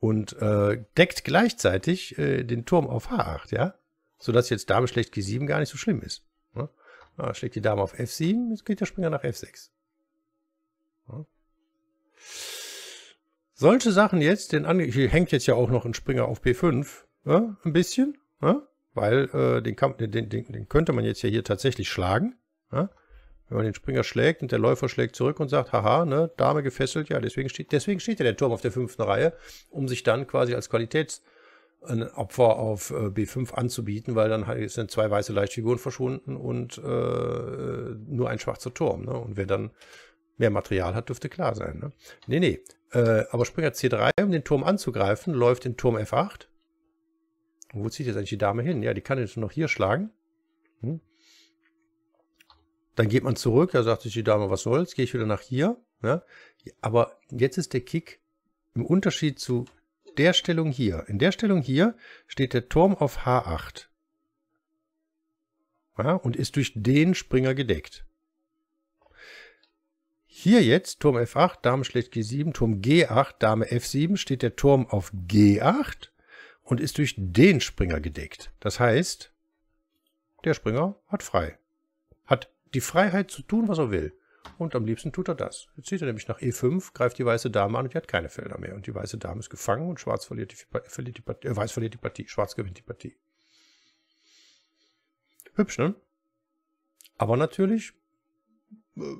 und äh, deckt gleichzeitig äh, den Turm auf H8, ja? Sodass jetzt Dame schlägt G7 gar nicht so schlimm ist. Ja? Ne? Ah, schlägt die Dame auf F7, jetzt geht der Springer nach F6. Ja? Solche Sachen jetzt, den Ange hier hängt jetzt ja auch noch ein Springer auf b 5 ja, ein bisschen, ja, ne, weil äh, den, Kampf, den, den, den, könnte man jetzt ja hier tatsächlich schlagen. Ja, ne? wenn man den Springer schlägt und der Läufer schlägt zurück und sagt, haha, ne, Dame gefesselt, ja, deswegen steht, deswegen steht ja der Turm auf der fünften Reihe, um sich dann quasi als Qualitätsopfer auf äh, B5 anzubieten, weil dann halt sind zwei weiße Leichtfiguren verschwunden und äh, nur ein schwarzer Turm. Ne? Und wer dann mehr Material hat, dürfte klar sein. Ne? Nee, nee. Äh, aber Springer C3, um den Turm anzugreifen, läuft in Turm F8. Und wo zieht jetzt eigentlich die Dame hin? Ja, die kann jetzt noch hier schlagen. Hm. Dann geht man zurück, da sagt sich die Dame, was soll's, gehe ich wieder nach hier. Ne? Aber jetzt ist der Kick im Unterschied zu der Stellung hier. In der Stellung hier steht der Turm auf H8. Ja, und ist durch den Springer gedeckt. Hier jetzt Turm F8, Dame schlägt G7, Turm G8, Dame F7 steht der Turm auf G8 und ist durch den Springer gedeckt. Das heißt, der Springer hat frei. Hat die Freiheit zu tun, was er will. Und am liebsten tut er das. Jetzt zieht er nämlich nach E5, greift die weiße Dame an und die hat keine Felder mehr. Und die weiße Dame ist gefangen und Schwarz verliert die, verliert die Partie, äh, Weiß verliert die Partie, Schwarz gewinnt die Partie. Hübsch, ne? Aber natürlich äh,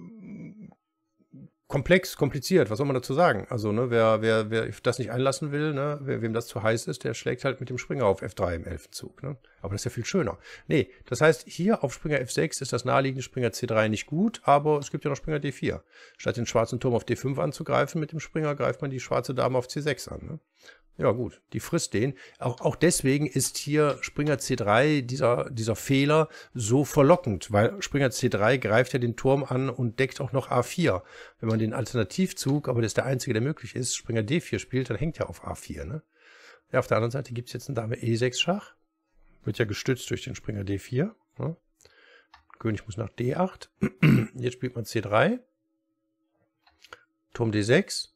komplex, kompliziert, was soll man dazu sagen? Also, ne, wer, wer, wer das nicht einlassen will, ne, wer, wem das zu heiß ist, der schlägt halt mit dem Springer auf F3 im elften Zug. Ne? Aber das ist ja viel schöner. Nee, das heißt, hier auf Springer F6 ist das naheliegende Springer C3 nicht gut, aber es gibt ja noch Springer D4. Statt den schwarzen Turm auf D5 anzugreifen mit dem Springer, greift man die schwarze Dame auf C6 an. Ne? Ja, gut, die frisst den. Auch, auch deswegen ist hier Springer C3, dieser, dieser Fehler, so verlockend, weil Springer C3 greift ja den Turm an und deckt auch noch A4. Wenn man den Alternativzug, aber das ist der einzige, der möglich ist, Springer D4 spielt, dann hängt er auf A4. Ne? Ja, auf der anderen Seite gibt's jetzt eine Dame E6 Schach. Wird ja gestützt durch den Springer D4. Ne? König muss nach D8. <clears throat> jetzt spielt man C3. Turm D6.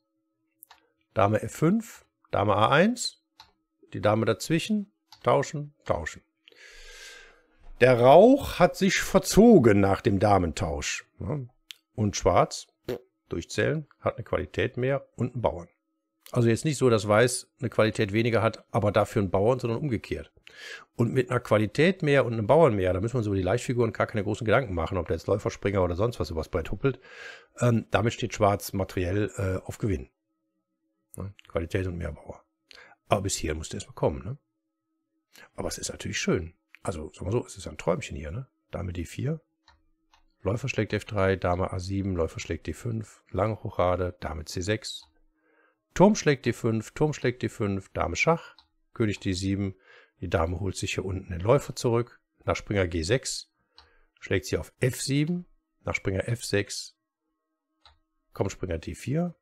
Dame F5. Dame A1, die Dame dazwischen, tauschen, tauschen. Der Rauch hat sich verzogen nach dem Damentausch. Ne? Und Schwarz, durchzählen, hat eine Qualität mehr und einen Bauern. Also jetzt nicht so, dass Weiß eine Qualität weniger hat, aber dafür einen Bauern, sondern umgekehrt. Und mit einer Qualität mehr und einem Bauern mehr, da müssen wir uns über die Leichtfiguren gar keine großen Gedanken machen, ob der jetzt Läufer, Springer oder sonst was übers breit huppelt. Ähm, damit steht Schwarz materiell äh, auf Gewinn. Ne? Qualität und Mehrbauer. Aber bis hier musste es mal kommen. Ne? Aber es ist natürlich schön. Also, sagen wir so, es ist ein Träumchen hier. Ne? Dame D4, Läufer schlägt F3, Dame A7, Läufer schlägt D5, lange Hochade, Dame C6, Turm schlägt D5, Turm schlägt D5, Dame Schach, König D7, die Dame holt sich hier unten den Läufer zurück, nach Springer G6, schlägt sie auf F7, nach Springer F6, kommt Springer D4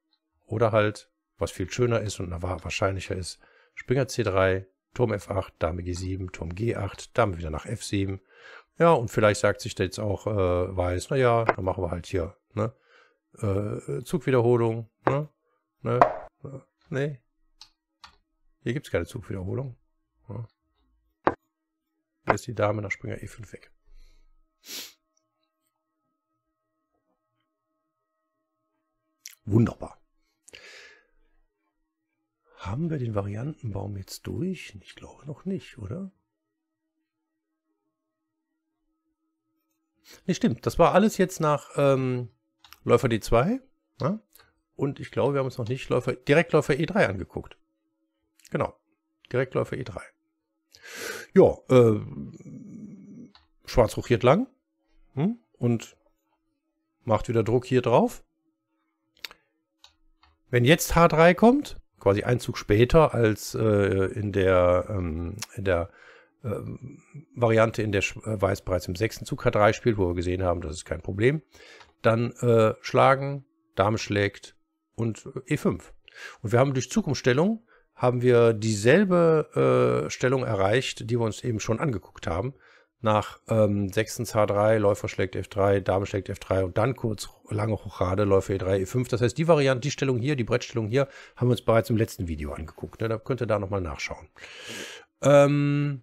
oder halt was viel schöner ist und wahrscheinlicher ist. Springer C3, Turm F8, Dame G7, Turm G8, Dame wieder nach F7. Ja, und vielleicht sagt sich der jetzt auch äh, weiß, naja, dann machen wir halt hier, ne? Äh, Zugwiederholung, ne? Ne? Ne? Hier gibt es keine Zugwiederholung. Ne? Hier ist die Dame nach Springer E5 weg. Wunderbar. Haben wir den Variantenbaum jetzt durch? Ich glaube noch nicht, oder? Ne, stimmt. Das war alles jetzt nach ähm, Läufer D2. Na? Ne? Und ich glaube, wir haben uns noch nicht Läufer, Direktläufer E3 angeguckt. Genau. Direktläufer E3. Ja, äh, schwarz ruchiert lang. Hm? Und macht wieder Druck hier drauf. Wenn jetzt H3 kommt, quasi einen Zug später als äh, in der, ähm, in der ähm, Variante, in der äh, Weiß bereits im sechsten Zug K3 spielt, wo wir gesehen haben, das ist kein Problem. Dann äh, schlagen, Dame schlägt und äh, E5. Und wir haben durch Zugumstellung haben wir dieselbe äh, Stellung erreicht, die wir uns eben schon angeguckt haben nach ähm, 6 H3, Läufer schlägt F3, Dame schlägt F3 und dann kurz lange Hochrade, Läufer E3, E5. Das heißt, die Variante, die Stellung hier, die Brettstellung hier, haben wir uns bereits im letzten Video angeguckt. Ne? Da könnt ihr da nochmal nachschauen. Ähm,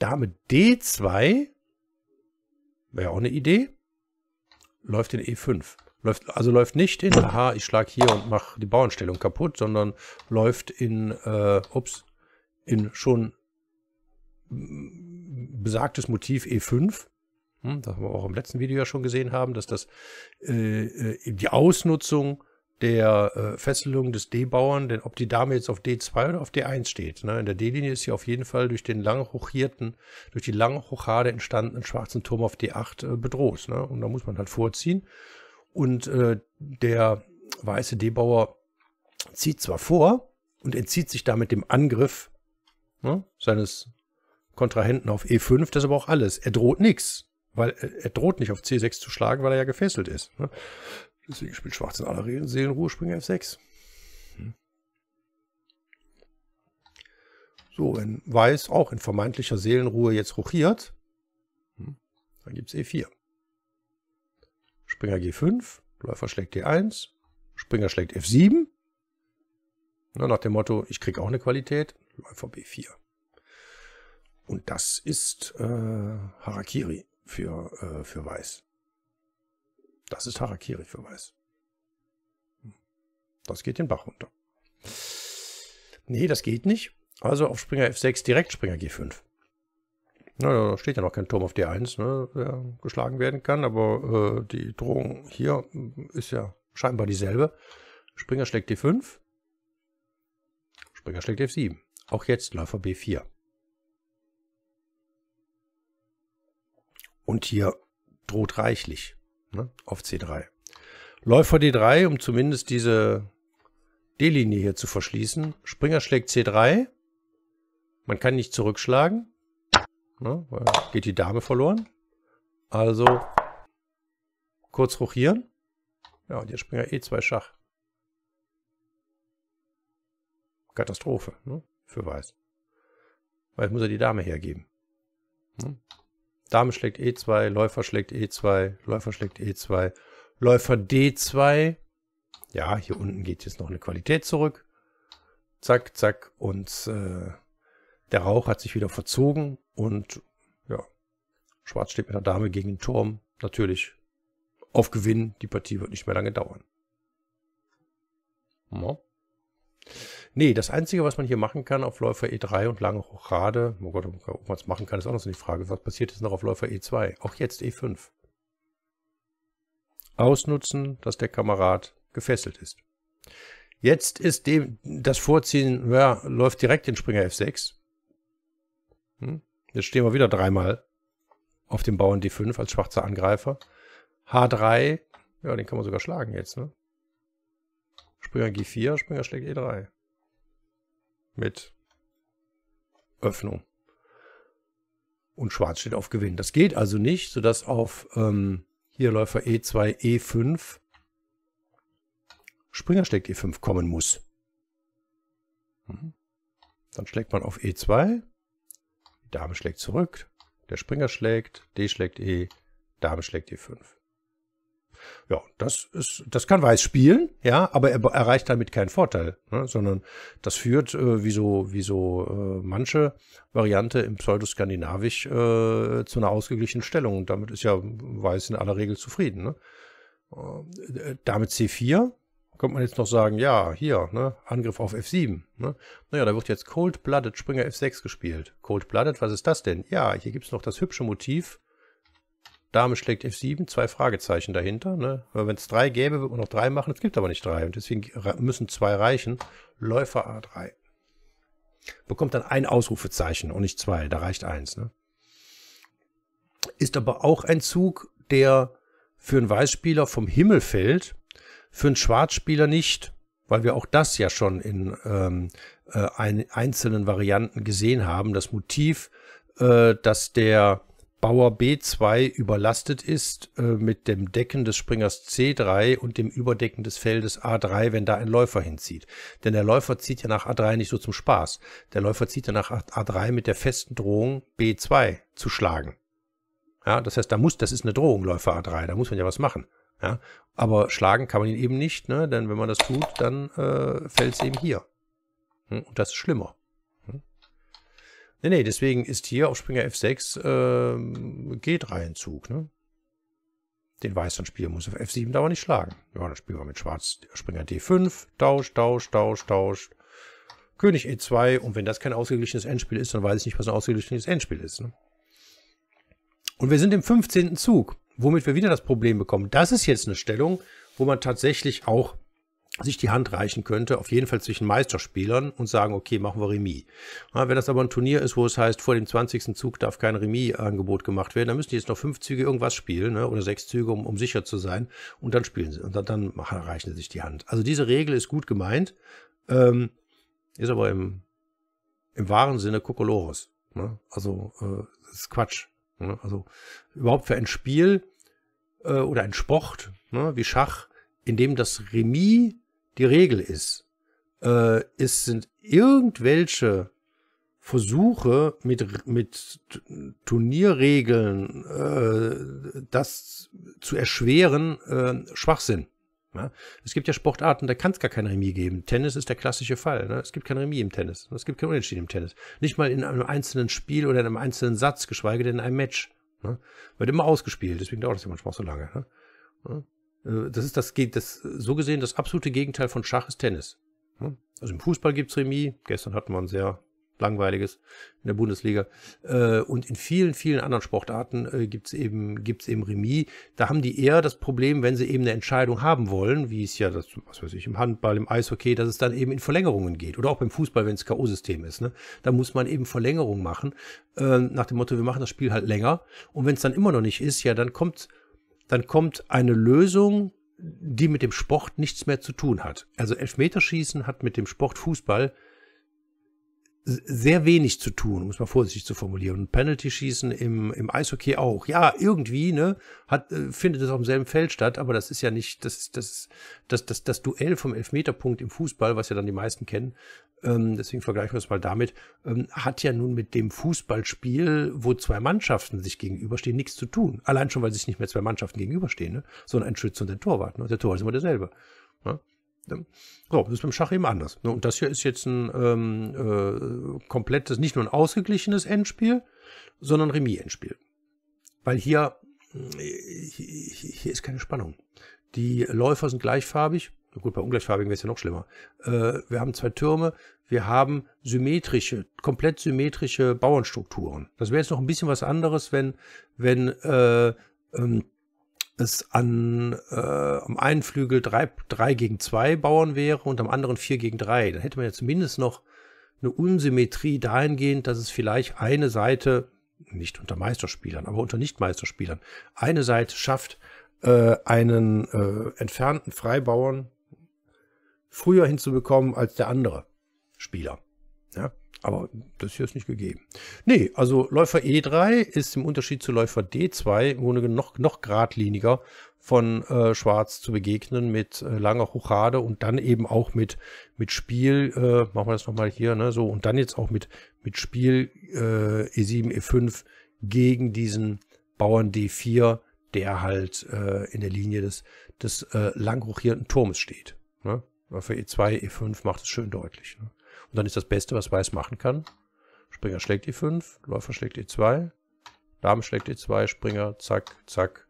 Dame D2 wäre auch eine Idee. Läuft in E5. Läuft, also läuft nicht in, aha, ich schlage hier und mache die Bauernstellung kaputt, sondern läuft in, äh, ups, in schon besagtes Motiv E5, hm, das wir auch im letzten Video ja schon gesehen haben, dass das äh, äh die Ausnutzung der äh, Fesselung des D-Bauern, denn ob die Dame jetzt auf D2 oder auf D1 steht, ne, in der D-Linie ist sie auf jeden Fall durch den lang hochierten, durch die lange hochade entstandenen schwarzen Turm auf D8 äh, bedroht. Ne, und da muss man halt vorziehen. Und äh, der weiße D-Bauer zieht zwar vor und entzieht sich damit dem Angriff ne, seines Kontrahenten auf E5, das ist aber auch alles. Er droht nichts, weil äh, er droht nicht auf C6 zu schlagen, weil er ja gefesselt ist. Ne? Deswegen spielt Schwarz in aller Regel Seelenruhe, Springer F6. Hm. So, wenn Weiß auch in vermeintlicher Seelenruhe jetzt rochiert, hm, dann gibt es E4. Springer G5, Läufer schlägt D1, Springer schlägt F7. Na, ne, nach dem Motto, ich kriege auch eine Qualität, Läufer B4. Und das ist äh, Harakiri für, äh, für Weiß. Das ist Harakiri für Weiß. Hm. Das geht den Bach runter. Nee, das geht nicht. Also auf Springer F6 direkt Springer G5. Na, da steht ja noch kein Turm auf D1, ne, der geschlagen werden kann, aber äh, die Drohung hier ist ja scheinbar dieselbe. Springer schlägt D5. Springer schlägt F7. Auch jetzt Läufer B4. Und hier droht reichlich ne, auf C3. Läufer D3, um zumindest diese D-Linie hier zu verschließen. Springer schlägt C3. Man kann nicht zurückschlagen. Ne, geht die Dame verloren. Also kurz rochieren. Ja, und jetzt Springer E2 Schach. Katastrophe ne, für Weiß. Weil ich muss ja die Dame hergeben. Ne? Dame schlägt E2, Läufer schlägt E2, Läufer schlägt E2, Läufer D2. Ja, hier unten geht jetzt noch eine Qualität zurück. Zack, zack. Und äh, der Rauch hat sich wieder verzogen. Und ja, Schwarz steht mit der Dame gegen den Turm. Natürlich auf Gewinn. Die Partie wird nicht mehr lange dauern. Ja. Nee, das Einzige, was man hier machen kann auf Läufer E3 und lange Hochrade, oh Gott, ob man es machen kann, ist auch noch so die Frage. Was passiert jetzt noch auf Läufer E2? Auch jetzt E5. Ausnutzen, dass der Kamerad gefesselt ist. Jetzt ist dem das Vorziehen, ja, läuft direkt den Springer F6. Hm? Jetzt stehen wir wieder dreimal auf dem Bauern D5 als schwarzer Angreifer. H3, ja, den kann man sogar schlagen jetzt, ne? Springer G4, Springer schlägt E3 mit Öffnung. Und Schwarz steht auf Gewinn. Das geht also nicht, sodass auf ähm, hier Läufer E2, E5 Springer schlägt E5 kommen muss. Mhm. Dann schlägt man auf E2. Dame schlägt zurück. Der Springer schlägt. D schlägt E. Dame schlägt E5. Ja, das ist, das kann Weiß spielen, ja, aber er erreicht damit keinen Vorteil, ne, sondern das führt, äh, wie so, wie so äh, manche Variante im Pseudoskandinavisch, äh, zu einer ausgeglichenen Stellung. Und damit ist ja Weiß in aller Regel zufrieden. Ne? Äh, äh damit C4 könnte man jetzt noch sagen, ja, hier, ne, Angriff auf F7. Ne? Naja, da wird jetzt Cold-Blooded Springer F6 gespielt. Cold-Blooded, was ist das denn? Ja, hier gibt es noch das hübsche Motiv Dame schlägt F7, zwei Fragezeichen dahinter. Ne? Wenn es drei gäbe, würde man noch drei machen. Es gibt aber nicht drei. Und deswegen müssen zwei reichen. Läufer A3. Bekommt dann ein Ausrufezeichen und nicht zwei. Da reicht eins. Ne? Ist aber auch ein Zug, der für einen Weißspieler vom Himmel fällt, für einen Schwarzspieler nicht. Weil wir auch das ja schon in ähm, äh, ein, einzelnen Varianten gesehen haben. Das Motiv, äh, dass der Bauer B2 überlastet ist äh, mit dem Decken des Springers C3 und dem Überdecken des Feldes A3, wenn da ein Läufer hinzieht. Denn der Läufer zieht ja nach A3 nicht so zum Spaß. Der Läufer zieht ja nach A3 mit der festen Drohung B2 zu schlagen. Ja, das heißt, da muss, das ist eine Drohung, Läufer A3, da muss man ja was machen. Ja, aber schlagen kann man ihn eben nicht, ne? denn wenn man das tut, dann äh, fällt es eben hier. Hm? Und das ist schlimmer. Nee, nee, deswegen ist hier auf Springer F6 ähm, g 3 zug ne? Den Weiß dann spielen muss auf F7 dauer nicht schlagen. Ja, dann spielen wir mit Schwarz Springer D5. Tausch, tausch, tausch, tausch. König E2. Und wenn das kein ausgeglichenes Endspiel ist, dann weiß ich nicht, was ein ausgeglichenes Endspiel ist. Ne? Und wir sind im 15. Zug, womit wir wieder das Problem bekommen. Das ist jetzt eine Stellung, wo man tatsächlich auch sich die Hand reichen könnte, auf jeden Fall zwischen Meisterspielern und sagen, okay, machen wir Remis. Ja, wenn das aber ein Turnier ist, wo es heißt, vor dem 20. Zug darf kein Remis-Angebot gemacht werden, dann müssen die jetzt noch fünf Züge irgendwas spielen ne, oder sechs Züge, um, um sicher zu sein und dann spielen sie und dann, dann machen, reichen sie sich die Hand. Also diese Regel ist gut gemeint, ähm, ist aber im, im wahren Sinne Kokolores. Ne? Also äh, ist Quatsch. Ne? Also überhaupt für ein Spiel äh, oder ein Sport ne, wie Schach, in dem das Remis die Regel ist. Äh, es sind irgendwelche Versuche mit, mit Turnierregeln äh, das zu erschweren, äh, Schwachsinn. Ja? Ne? Es gibt ja Sportarten, da kann es gar kein Remis geben. Tennis ist der klassische Fall. Ne? Es gibt kein Remis im Tennis. Ne? Es gibt kein Unentschieden im Tennis. Nicht mal in einem einzelnen Spiel oder in einem einzelnen Satz, geschweige denn in einem Match. Ne? Wird immer ausgespielt, deswegen dauert es ja manchmal so lange. Ne? Äh, das ist das, das, so gesehen das absolute Gegenteil von Schach ist Tennis. Also im Fußball gibt es Remis, gestern hatten wir ein sehr langweiliges in der Bundesliga. Äh, und in vielen, vielen anderen Sportarten äh, gibt es eben, gibt's eben Remis. Da haben die eher das Problem, wenn sie eben eine Entscheidung haben wollen, wie es ja, das, was weiß ich, im Handball, im Eishockey, dass es dann eben in Verlängerungen geht. Oder auch beim Fußball, wenn es K.O.-System ist. Ne? Da muss man eben Verlängerungen machen. Nach dem Motto, wir machen das Spiel halt länger. Und wenn es dann immer noch nicht ist, ja, dann kommt dann kommt eine Lösung, die mit dem Sport nichts mehr zu tun hat. Also Elfmeterschießen hat mit dem Sport Fußball sehr wenig zu tun, um es mal vorsichtig zu formulieren. Und Penalty-Schießen im, im Eishockey auch. Ja, irgendwie, ne, hat, äh, findet es auf demselben Feld statt, aber das ist ja nicht, das, das, das, das, das Duell vom Elfmeterpunkt im Fußball, was ja dann die meisten kennen, ähm, deswegen vergleichen wir es mal damit, ähm, hat ja nun mit dem Fußballspiel, wo zwei Mannschaften sich gegenüberstehen, nichts zu tun. Allein schon, weil sich nicht mehr zwei Mannschaften gegenüberstehen, ne? sondern ein Schütze und ein Torwart. Ne? Der Torwart ist immer derselbe. Ne? So, das ist beim Schach eben anders. Ne? Und das hier ist jetzt ein ähm, äh, komplettes, nicht nur ein ausgeglichenes Endspiel, sondern Remis-Endspiel. Weil hier, äh, hier ist keine Spannung. Die Läufer sind gleichfarbig. Gut, bei ungleichfarbigen wäre es ja noch schlimmer. Äh, wir haben zwei Türme, wir haben symmetrische, komplett symmetrische Bauernstrukturen. Das wäre jetzt noch ein bisschen was anderes, wenn, wenn äh, ähm, es an, äh, am einen Flügel 3 gegen 2 Bauern wäre und am anderen 4 gegen 3. Dann hätte man ja zumindest noch eine Unsymmetrie dahingehend, dass es vielleicht eine Seite, nicht unter Meisterspielern, aber unter Nichtmeisterspielern, eine Seite schafft, äh, einen äh, entfernten Freibauern früher hinzubekommen als der andere Spieler. Ja? Aber das hier ist nicht gegeben. Nee, also Läufer E3 ist im Unterschied zu Läufer D2 im Grunde noch, noch geradliniger von äh, Schwarz zu begegnen mit äh, langer Hochade und dann eben auch mit, mit Spiel, äh, machen wir das nochmal hier, ne, so, und dann jetzt auch mit, mit Spiel äh, E7, E5 gegen diesen Bauern D4, der halt äh, in der Linie des, des äh, langruchierten Turmes steht. Ne? Läufer E2, E5 macht es schön deutlich. Ne? Und dann ist das Beste, was Weiß machen kann. Springer schlägt E5, Läufer schlägt E2, Dame schlägt E2, Springer, zack, zack.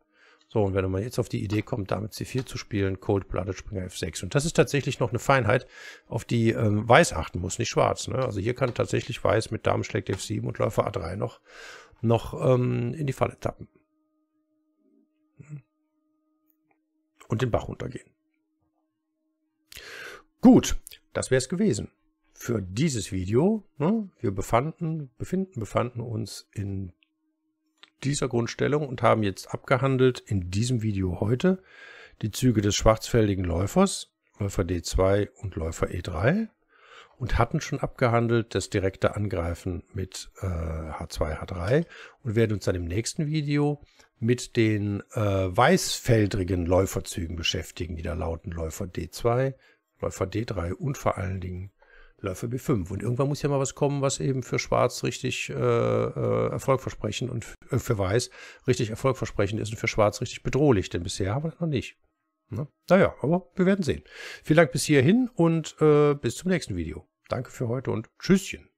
So, und wenn man jetzt auf die Idee kommt, damit C4 zu spielen, Cold-Blooded Springer F6. Und das ist tatsächlich noch eine Feinheit, auf die ähm, Weiß achten muss, nicht Schwarz. Ne? Also hier kann tatsächlich Weiß mit Dame schlägt F7 und Läufer A3 noch, noch ähm, in die Falle tappen. Und den Bach runtergehen. Gut, das wäre es gewesen für dieses Video. Ne? Wir befanden, befinden, befanden uns in dieser Grundstellung und haben jetzt abgehandelt in diesem Video heute die Züge des schwarzfeldigen Läufers, Läufer D2 und Läufer E3 und hatten schon abgehandelt das direkte Angreifen mit äh, H2, H3 und werden uns dann im nächsten Video mit den äh, weißfeldrigen Läuferzügen beschäftigen, die da lauten Läufer D2, Läufer D3 und vor allen Dingen läuft B5. Und irgendwann muss ja mal was kommen, was eben für Schwarz richtig äh, äh, erfolgversprechend und äh, für Weiß richtig erfolgversprechend ist und für Schwarz richtig bedrohlich. Denn bisher haben wir das noch nicht. Ne? Naja, aber wir werden sehen. Vielen Dank bis hierhin und äh, bis zum nächsten Video. Danke für heute und Tschüsschen.